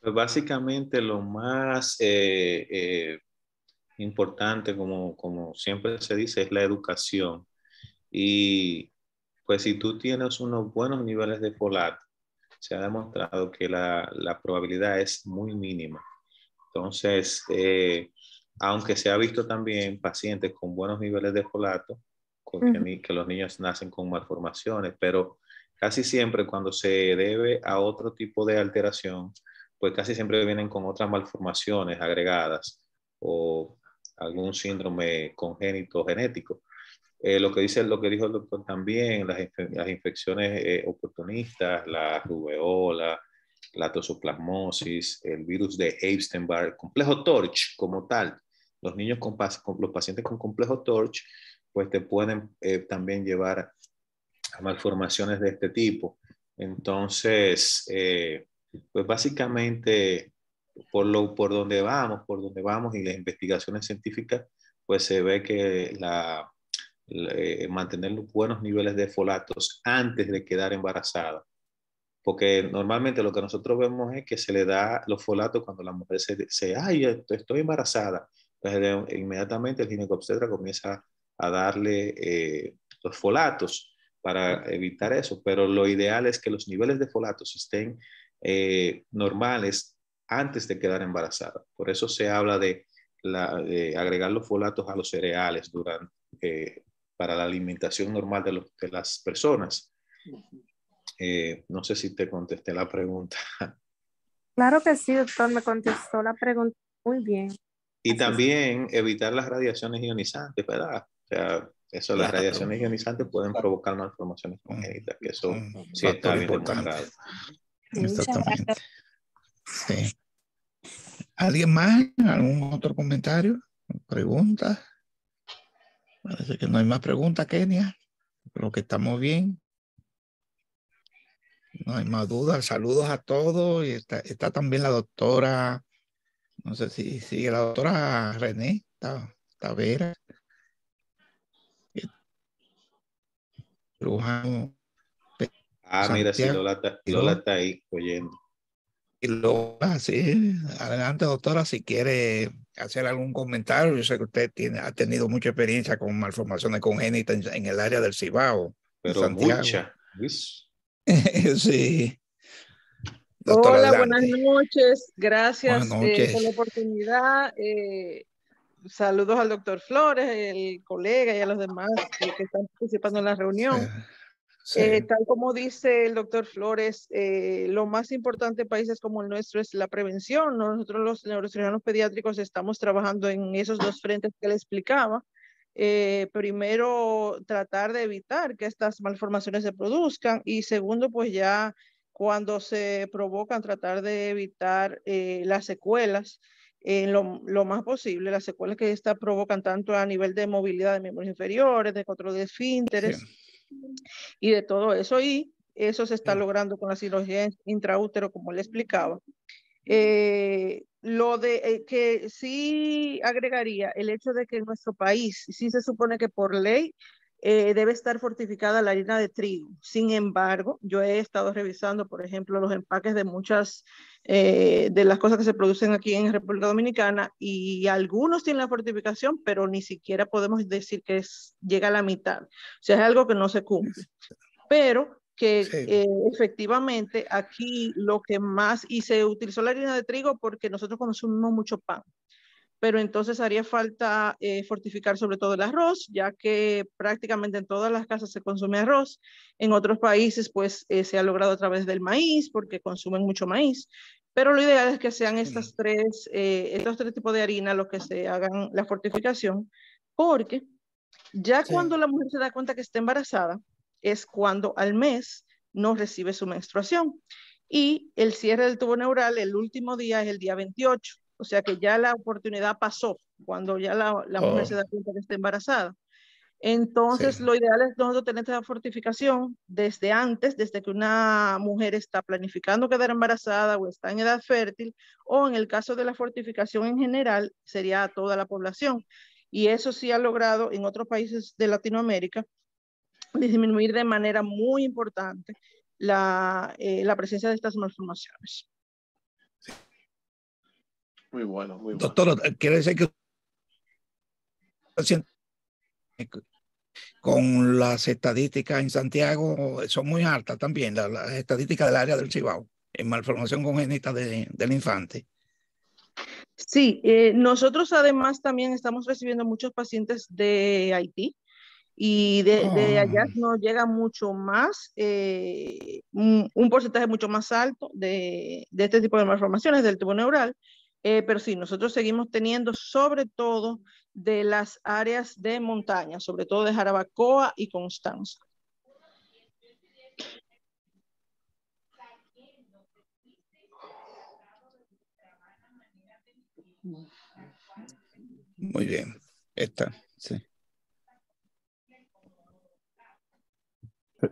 [SPEAKER 4] Pues básicamente lo más eh, eh, importante, como, siempre se dice, es la educación. Y pues si tú tienes unos buenos niveles de folato, se ha demostrado que la, probabilidad es muy mínima. Entonces, eh, aunque se ha visto también pacientes con buenos niveles de folato,
[SPEAKER 5] con que,
[SPEAKER 4] los niños nacen con malformaciones, pero Casi siempre cuando se debe a otro tipo de alteración, pues casi siempre vienen con otras malformaciones agregadas o algún síndrome congénito genético. Eh, lo que dice lo que dijo el doctor también, las, infecciones eh, oportunistas, la rubeola, la tosoplasmosis, el virus de Epstein-Barr, complejo TORCH como tal. Los niños con, los pacientes con complejo TORCH, pues te pueden eh, también llevar a malformaciones de este tipo. Entonces, eh, pues básicamente por, lo, por donde vamos, por donde vamos y las investigaciones científicas, pues se ve que la, eh, mantener buenos niveles de folatos antes de quedar embarazada, porque normalmente lo que nosotros vemos es que se le da los folatos cuando la mujer se dice, ay, estoy embarazada. Entonces pues, inmediatamente el ginecobstetra comienza a darle eh, los folatos para evitar eso, pero lo ideal es que los niveles de folatos estén eh, normales antes de quedar embarazada. Por eso se habla de, la, agregar los folatos a los cereales durante, eh, para la alimentación normal de, las personas. Eh, no sé si te contesté la pregunta.
[SPEAKER 3] Claro que sí, doctor, me contestó la pregunta muy bien.
[SPEAKER 4] Y también evitar las radiaciones ionizantes, ¿verdad? O sea, eso, las radiaciones ionizantes pueden provocar malformaciones congénitas, que eso mm, mm. sí está importante.
[SPEAKER 2] Exactamente.
[SPEAKER 1] ¿Alguien más? ¿Algún otro comentario?
[SPEAKER 6] ¿Preguntas?
[SPEAKER 1] Parece que no hay más preguntas, Kenia. Creo que estamos bien. No hay más dudas. Saludos a todos. Y está, también la doctora, no sé si sigue la doctora René Tavera. Ah, mira, si Lola
[SPEAKER 4] está, ahí oyendo. Y Lola,
[SPEAKER 1] ah, sí, adelante doctora, si quiere hacer algún comentario, yo sé que usted tiene, ha tenido mucha experiencia con malformaciones congénitas en, el área del Cibao. Pero mucha. sí.
[SPEAKER 6] Hola, buenas noches. Gracias eh, por la oportunidad. Eh, saludos al doctor Flores, el colega y a los demás que, están participando en la reunión. Eh, tal como dice el doctor Flores, eh, lo más importante en países como el nuestro es la prevención. Nosotros los neurocirujanos pediátricos estamos trabajando en esos dos frentes que le explicaba. Eh, primero, tratar de evitar que estas malformaciones se produzcan y segundo, pues ya cuando se provocan, tratar de evitar las secuelas en lo, lo, más posible las secuelas que esta provocan tanto a nivel de movilidad de miembros inferiores, de control de esfínteres y de todo eso. Y eso se está mm. logrando con la cirugía intraútero, como le explicaba. Mm. Eh, lo de eh, que sí agregaría el hecho de que en nuestro país sí se supone que por ley eh, debe estar fortificada la harina de trigo. Sin embargo, yo he estado revisando, por ejemplo, los empaques de muchas eh, de las cosas que se producen aquí en República Dominicana y algunos tienen la fortificación, pero ni siquiera podemos decir que llega a la mitad. O sea, es algo que no se cumple. Pero que eh, efectivamente aquí lo que más, y se utilizó la harina de trigo porque nosotros consumimos mucho pan pero entonces haría falta eh, fortificar sobre todo el arroz, ya que prácticamente en todas las casas se consume arroz. En otros países, pues, eh, se ha logrado a través del maíz, porque consumen mucho maíz. Pero lo ideal es que sean estas tres, eh, estos tres tipos de harina los que se hagan la fortificación, porque ya cuando la mujer se da cuenta que está embarazada, es cuando al mes no recibe su menstruación. Y el cierre del tubo neural, el último día es el día 28. O sea que ya la oportunidad pasó cuando ya la, la oh. mujer se da cuenta que está embarazada. Entonces, lo ideal es nosotros tener esta fortificación desde antes, desde que una mujer está planificando quedar embarazada o está en edad fértil, o en el caso de la fortificación en general, sería a toda la población. Y eso sí ha logrado en otros países de Latinoamérica disminuir de manera muy importante la, eh, la presencia de estas malformaciones.
[SPEAKER 5] Muy bueno, muy bueno. Doctor, quiere decir que
[SPEAKER 1] con las estadísticas en Santiago son muy altas también, las, estadísticas del área del Chibao en malformación congénita del infante.
[SPEAKER 6] Sí, eh, nosotros además también estamos recibiendo muchos pacientes de Haití y de, oh. allá nos llega mucho más, eh, un, porcentaje mucho más alto de, de, este tipo de malformaciones del tubo neural eh, pero sí, nosotros seguimos teniendo sobre todo de las áreas de montaña, sobre todo de Jarabacoa y Constanza.
[SPEAKER 2] Muy bien, esta, sí.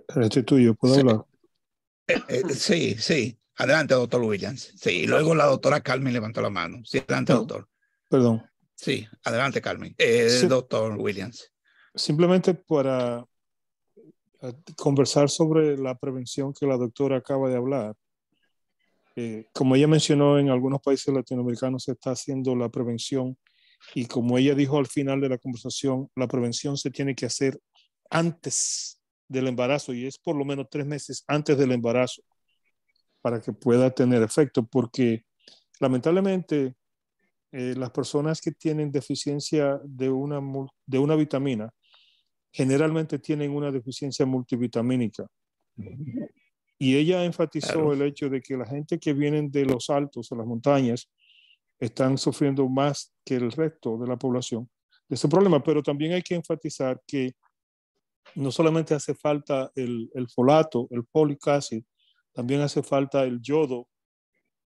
[SPEAKER 2] Restituyo, ¿puedo hablar?
[SPEAKER 1] Eh, eh, sí, sí. Adelante, doctor Williams. Sí, luego la doctora Carmen levantó la mano. Sí, adelante, doctor. Perdón. Sí, adelante, Carmen. Eh, doctor Williams.
[SPEAKER 2] Simplemente para eh, conversar sobre la prevención que la doctora acaba de hablar. Eh, como ella mencionó, en algunos países latinoamericanos se está haciendo la prevención y como ella dijo al final de la conversación, la prevención se tiene que hacer antes del embarazo y es por lo menos tres meses antes del embarazo para que pueda tener efecto, porque lamentablemente eh, las personas que tienen deficiencia de una, de una vitamina generalmente tienen una deficiencia multivitamínica. Y ella enfatizó el hecho de que la gente que viene de los altos de las montañas están sufriendo más que el resto de la población de ese problema, pero también hay que enfatizar que no solamente hace falta el, folato, el folic también hace falta el yodo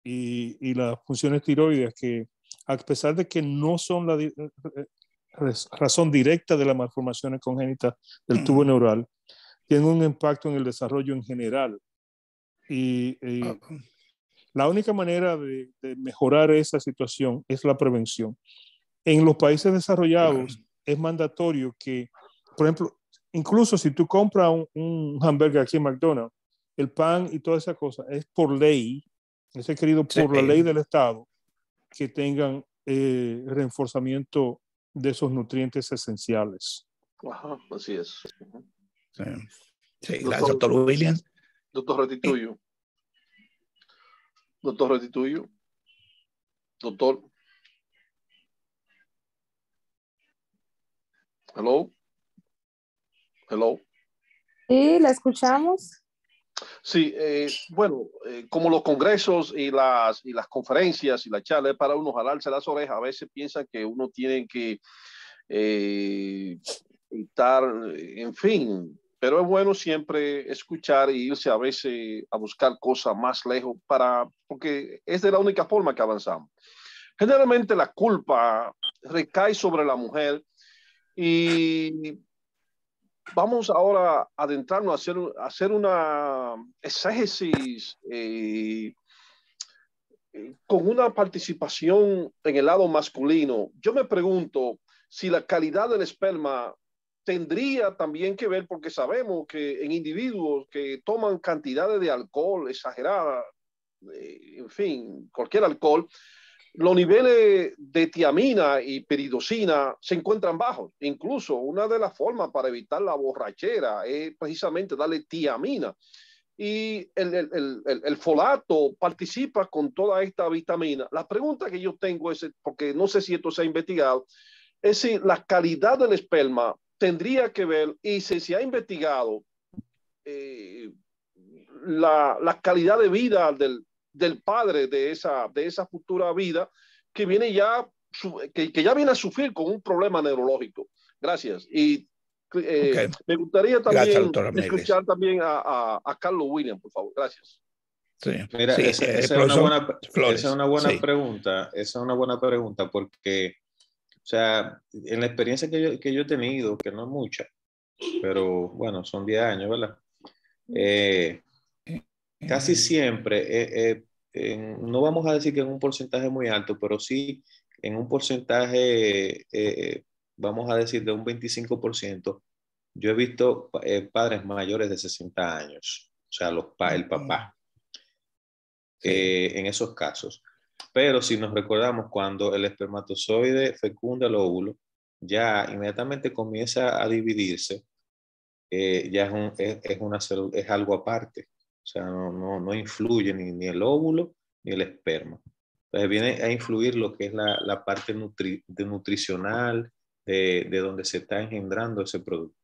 [SPEAKER 2] y, y las funciones tiroides que, a pesar de que no son la eh, eh, razón directa de las malformaciones congénitas del tubo mm. neural, tienen un impacto en el desarrollo en general. Y, ah. la única manera de, mejorar esa situación es la prevención. En los países desarrollados es mandatorio que, por ejemplo, incluso si tú compras un, un hamburger aquí en McDonald's, el PAN y toda esa cosa es por ley, es querido por la ley del Estado, que tengan eh, reforzamiento de esos nutrientes esenciales. así es. Sí, gracias, doctor Williams.
[SPEAKER 5] Doctor Retituyo. Doctor Retituyo. Doctor. Hello. Hello.
[SPEAKER 3] Sí, la escuchamos.
[SPEAKER 5] Sí, eh, bueno, eh, como los congresos y las, y las conferencias y la charla para uno jalarse las orejas, a veces piensan que uno tiene que eh, estar, en fin, pero es bueno siempre escuchar e irse a veces a buscar cosas más lejos para, porque es de la única forma que avanzamos. Generalmente la culpa recae sobre la mujer y Vamos ahora a adentrarnos a hacer, una exégesis eh, eh, con una participación en el lado masculino. Yo me pregunto si la calidad del esperma tendría también que ver, porque sabemos que en individuos que toman cantidades de alcohol exageradas, eh, en fin, cualquier alcohol, los niveles de tiamina y peridosina se encuentran bajos. Incluso una de las formas para evitar la borrachera es precisamente darle tiamina. Y el, folato participa con toda esta vitamina. La pregunta que yo tengo es, porque no sé si esto se ha investigado, es si la calidad del esperma tendría que ver y si se ha investigado eh, la, la calidad de vida del, del padre de esa, de esa futura vida que viene ya, que, que ya viene a sufrir con un problema neurológico. Gracias. Y eh, me gustaría también escuchar también a, a, Carlos William, por favor. Gracias.
[SPEAKER 1] Eh, esa,
[SPEAKER 5] es buena,
[SPEAKER 4] es una buena, pregunta, esa es una buena pregunta porque, o sea, en la experiencia que yo, que yo he tenido, que no es mucha, pero bueno, son 10 años, ¿verdad? Eh, casi siempre, eh, eh, no vamos a decir que en un porcentaje muy alto, pero sí en un porcentaje, eh, vamos a decir, de un 25%, yo he visto padres mayores de 60 años, o sea, los el papá, en esos casos. Pero si nos recordamos cuando el espermatozoide fecunda el óvulo, ya inmediatamente comienza a dividirse, ya es, un, es, es, es algo aparte sea, no, no, influye ni, el óvulo ni el esperma. Entonces viene a influir lo que es la, parte nutricional de, donde se está engendrando ese producto.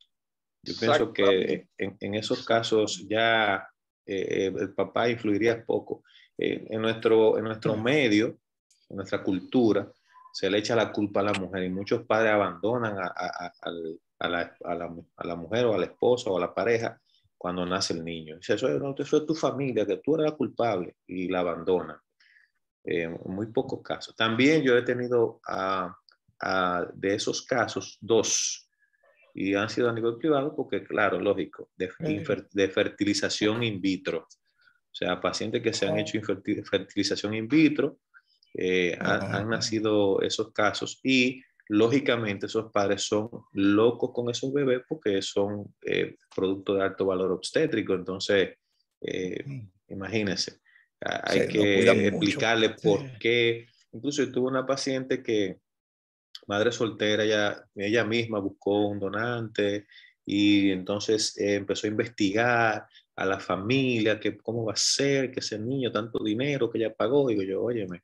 [SPEAKER 4] Yo pienso que en, esos casos ya eh, eh, el papá influiría poco. en, nuestro, en nuestro medio, en nuestra cultura, se le echa la culpa a la mujer y muchos padres abandonan a, la, la, mujer o al esposo o a la pareja cuando nace el niño. eso, es tu familia, que tú eres la culpable y la abandona. Eh, muy pocos casos. También yo he tenido de esos casos dos y han sido a nivel privado porque, claro, lógico, de, de fertilización in vitro. O sea, pacientes que se han hecho fertilización in vitro, eh, han, nacido esos casos y lógicamente esos padres son locos con esos bebés porque son eh, producto de alto valor obstétrico. Entonces, eh, imagínense, hay que explicarle por qué. Incluso yo tuve una paciente que, madre soltera, ella, ella misma buscó un donante y entonces eh, empezó a investigar a la familia, que cómo va a ser que ese niño, tanto dinero que ella pagó. Digo yo, óyeme,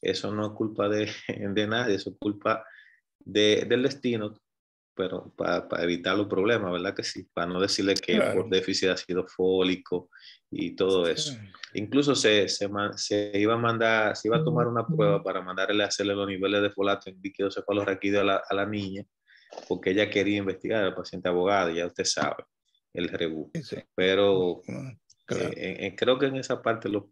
[SPEAKER 4] eso no es culpa de, de nadie, eso es culpa de, del destino, pero para, evitar los problemas, ¿verdad que sí? Para no decirle que por déficit de ácido fólico y todo eso. Incluso se, se, iba a mandar, se iba a tomar una prueba para mandarle a hacerle los niveles de folato en líquido cefalorraquídeo a la, a la niña, porque ella quería investigar al paciente abogado, ya usted sabe, el REBU. Pero eh, eh, creo que en esa parte lo,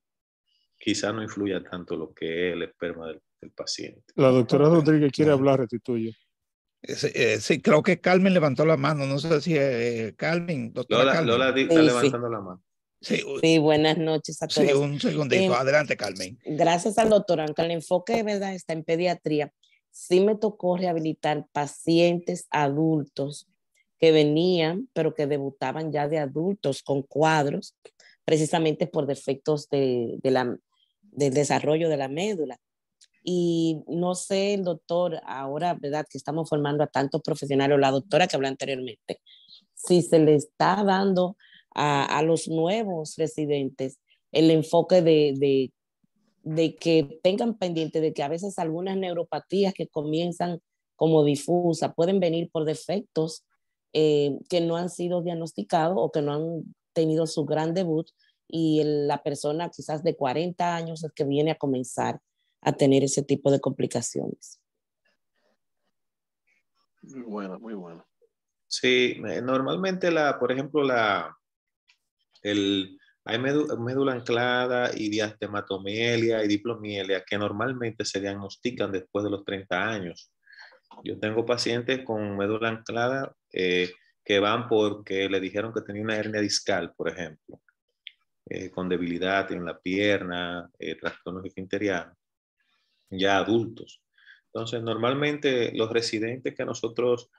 [SPEAKER 4] quizá no influya tanto lo que es el esperma del el paciente.
[SPEAKER 2] La doctora Rodríguez quiere hablar de Sí, creo que Carmen levantó
[SPEAKER 1] la mano. No sé si es eh, Carmen, doctora Lola, Carmen. Lola sí, levantando la mano. Sí, buenas noches a todos. Sí, un segundito. Em, adelante, Carmen.
[SPEAKER 7] Gracias al doctor, aunque el enfoque de verdad está en pediatría, sí me tocó rehabilitar pacientes adultos que venían, pero que debutaban ya de adultos con cuadros, precisamente por defectos de, de la, del desarrollo de la médula. Y no sé, el doctor, ahora, ¿verdad? Que estamos formando a tantos profesionales, o la doctora que habló anteriormente, si se le está dando a, los nuevos residentes el enfoque de, que tengan pendiente de que a veces algunas neuropatías que comienzan como difusa pueden venir por defectos eh, que no han sido diagnosticados o que no han tenido su gran debut y la persona quizás de 40 años es que viene a comenzar a tener ese tipo de complicaciones.
[SPEAKER 5] Muy bueno, muy bueno.
[SPEAKER 4] Sí, eh, normalmente la, por ejemplo, la, el, hay médula anclada y diastematomelia y diplomielia que normalmente se diagnostican después de los 30 años. Yo tengo pacientes con médula anclada eh, que van porque le dijeron que tenía una hernia discal, por ejemplo, eh, con debilidad en la pierna, eh, trastornos finteriano ya adultos. Entonces, normalmente los residentes que nosotros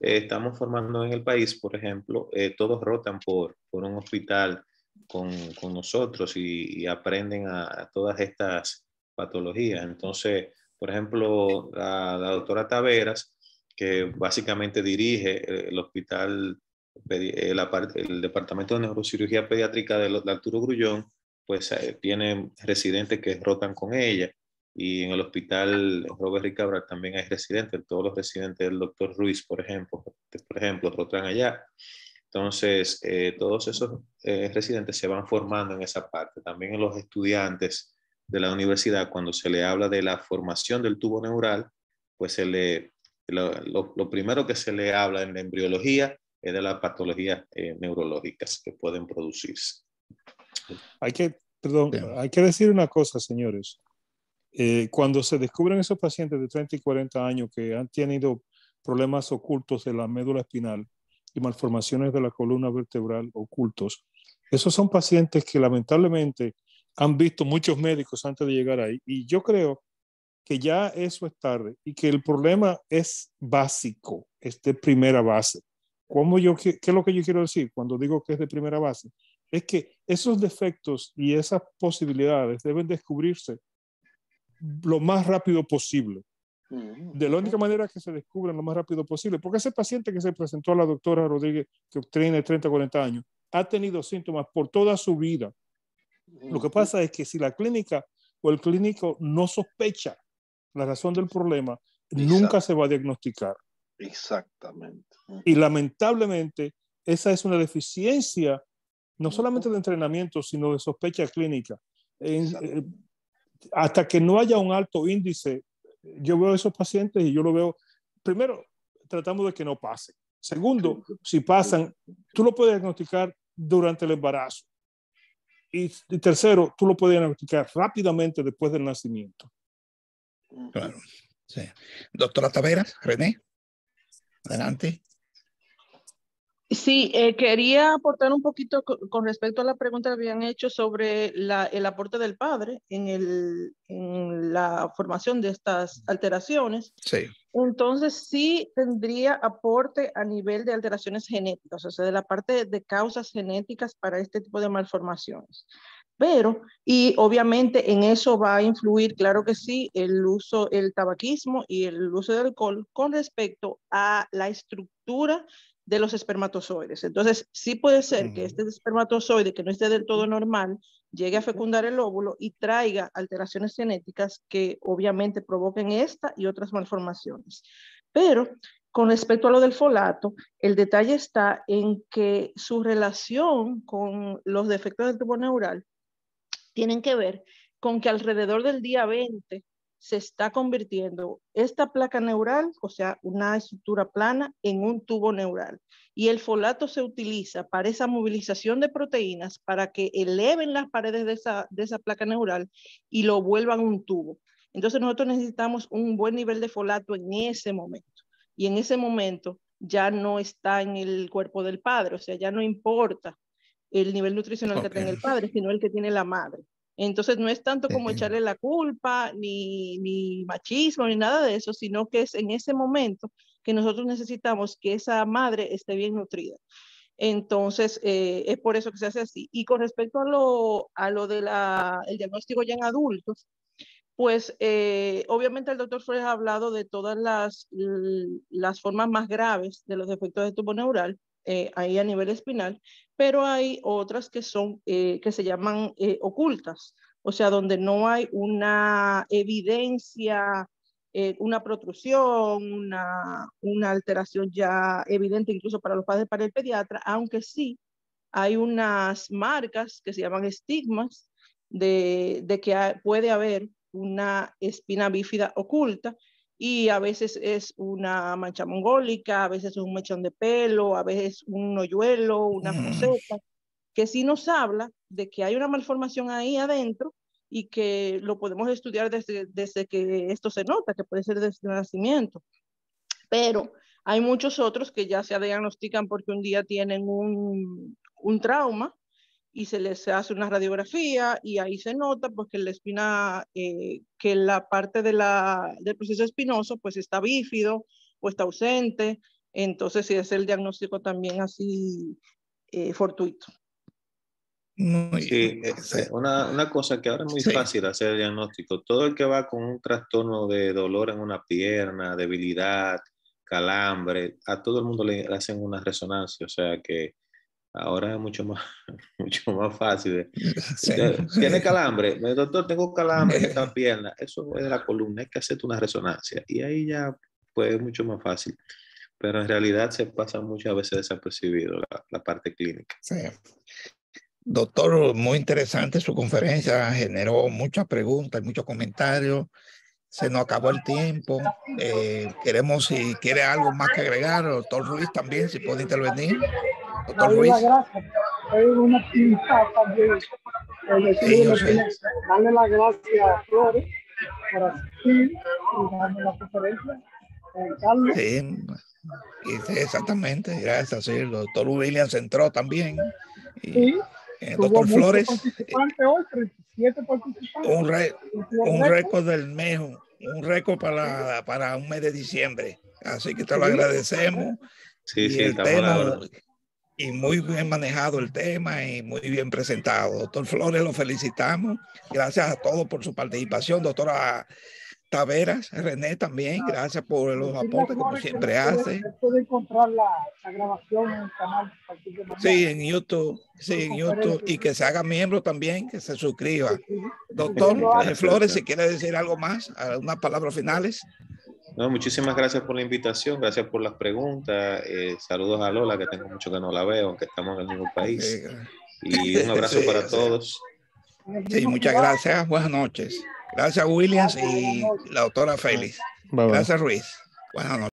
[SPEAKER 4] eh, estamos formando en el país, por ejemplo, eh, todos rotan por, por un hospital con, con nosotros y, aprenden a, todas estas patologías. Entonces, por ejemplo, la, doctora Taveras, que básicamente dirige eh, el hospital, el, el departamento de neurocirugía pediátrica de, de Arturo Grullón, pues tiene residentes que rotan con ella. Y en el hospital Robert Ricabra también hay residentes, todos los residentes del doctor Ruiz, por ejemplo, por ejemplo, Rotran allá. Entonces, eh, todos esos eh, residentes se van formando en esa parte. También en los estudiantes de la universidad, cuando se le habla de la formación del tubo neural, pues se le, lo, lo, primero que se le habla en la embriología es de las patologías eh, neurológicas que pueden producirse.
[SPEAKER 2] Hay que, hay que decir una cosa, señores. Eh, cuando se descubren esos pacientes de 30 y 40 años que han tenido problemas ocultos de la médula espinal y malformaciones de la columna vertebral ocultos, esos son pacientes que lamentablemente han visto muchos médicos antes de llegar ahí. Y yo creo que ya eso es tarde y que el problema es básico, es de primera base. ¿Cómo yo, qué es lo que yo quiero decir cuando digo que es de primera base? Es que esos defectos y esas posibilidades deben descubrirse lo más rápido posible. Mm, de la única manera que se descubran lo más rápido posible, porque ese paciente que se presentó a la doctora Rodríguez, que tiene 30, 40 años, ha tenido síntomas por toda su vida. Lo que mm. pasa es que si la clínica o el clínico no sospecha la razón del problema, nunca se va a diagnosticar. Exactamente. Y lamentablemente, esa es una deficiencia, no solamente de entrenamiento, sino de sospecha clínica. En, eh, hasta que no haya un alto índice, yo veo a esos pacientes y yo lo veo, primero, tratamos de que no pase. Segundo, si pasan, tú lo puedes diagnosticar durante el embarazo. Y, tercero, tú lo puedes diagnosticar rápidamente después del nacimiento.
[SPEAKER 6] Mm.
[SPEAKER 1] Claro. Sí. Doctora Taveras, René, adelante.
[SPEAKER 6] Sí, eh, quería aportar un poquito con respecto a la pregunta que habían hecho sobre el aporte del padre en, la formación de estas alteraciones. Sí. Entonces, sí tendría aporte a nivel de alteraciones genéticas, o sea, de la parte de causas genéticas para este tipo de malformaciones. Pero, y obviamente en eso va a influir, claro que sí, el uso, el tabaquismo y el uso de alcohol con respecto a la estructura de los espermatozoides. Entonces, sí puede ser que este espermatozoide, que no esté del todo normal, llegue a fecundar el óvulo y traiga alteraciones genéticas que obviamente provoquen esta y otras malformaciones. Pero con respecto a lo del folato, el detalle está en que su relación con los defectos del tubo neural tienen que ver con que alrededor del día 20 se está convirtiendo esta placa neural, o sea, una estructura plana, en un tubo neural. Y el folato se utiliza para esa movilización de proteínas para que eleven las paredes de esa, placa neural y lo vuelvan un tubo. Entonces nosotros necesitamos un buen nivel de folato en ese momento. Y en ese momento ya no está en el cuerpo del padre, o sea, ya no importa el nivel nutricional que tenga el padre, sino el que tiene la madre. Entonces no es tanto como echarle la culpa, ni, machismo, ni nada de eso, sino que es en ese momento que nosotros necesitamos que esa madre esté bien nutrida. Entonces, eh, es por eso que se hace así. Y con respecto a lo, a lo del diagnóstico ya en adultos, pues eh, obviamente el doctor Flores ha hablado de todas las, las formas más graves de los defectos de tubo neural eh, ahí a nivel espinal, pero hay otras que son, eh, que se llaman eh, ocultas, o sea, donde no hay una evidencia, eh, una protrusión, una, alteración ya evidente incluso para los padres, para el pediatra, aunque sí hay unas marcas que se llaman estigmas de, de que puede haber una espina bífida oculta, y a veces es una mancha mongólica, a veces es un mechón de pelo, a veces un hoyuelo, una coseta, mm. que sí nos habla de que hay una malformación ahí adentro y que lo podemos estudiar desde, que esto se nota, que puede ser desde el nacimiento. Pero hay muchos otros que ya se diagnostican porque un día tienen un, un trauma y se les hace una radiografía y ahí se nota porque que la espina, eh, que la parte de la, del proceso espinoso pues está bífido o está ausente, entonces sí es el diagnóstico también así eh, fortuito.
[SPEAKER 4] sí, eh, una, una, cosa que ahora es muy fácil hacer el diagnóstico. Todo el que va con un trastorno de dolor en una pierna, debilidad, calambre, a todo el mundo le hacen una resonancia, o sea que Ahora es mucho más, mucho más fácil. Tiene calambre. Doctor, tengo calambre en esta pierna. Eso es de la columna. Hay que hacerte una resonancia. Y ahí ya pues, es mucho más fácil. Pero en realidad se pasa muchas veces desapercibido la, parte clínica.
[SPEAKER 1] Doctor, muy interesante su conferencia. Generó muchas preguntas, muchos comentarios. Se nos acabó el tiempo. Eh, queremos, si quiere algo más que agregar, doctor Ruiz también, si puede intervenir. Doctor Ruiz.
[SPEAKER 4] Gracias. Es una actividad también. Sí, yo sé. Dale las gracias a Flores
[SPEAKER 5] por asistir y darme la conferencia. Eh, Carlos. Sí.
[SPEAKER 1] Exactamente, gracias. Sí. El doctor Williams entró también. Y sí, el doctor Flores.
[SPEAKER 2] Hoy, 37 un, re, un
[SPEAKER 1] récord del mes, un récord para, para un mes de diciembre. Así que te lo agradecemos. Sí, y sí, el tema, y muy bien manejado el tema y muy bien presentado. Doctor Flores, lo felicitamos. Gracias a todos por su participación. Doctora Taveras, René también, ah, gracias por los aportes que siempre hace. Puede encontrar la, grabación en el canal. Sí, en YouTube, sí, en YouTube. Y que se haga miembro también, que se suscriba. Doctor eh, Flores, si quiere decir algo más, algunas palabras finales.
[SPEAKER 4] No, muchísimas gracias por la invitación, gracias por las preguntas. Eh, saludos a Lola, que tengo mucho que no la veo, aunque estamos en el mismo país. Y un abrazo para todos.
[SPEAKER 1] Sí, muchas gracias. Buenas noches. Gracias, Williams y la doctora Félix. Gracias, Ruiz. Buenas noches.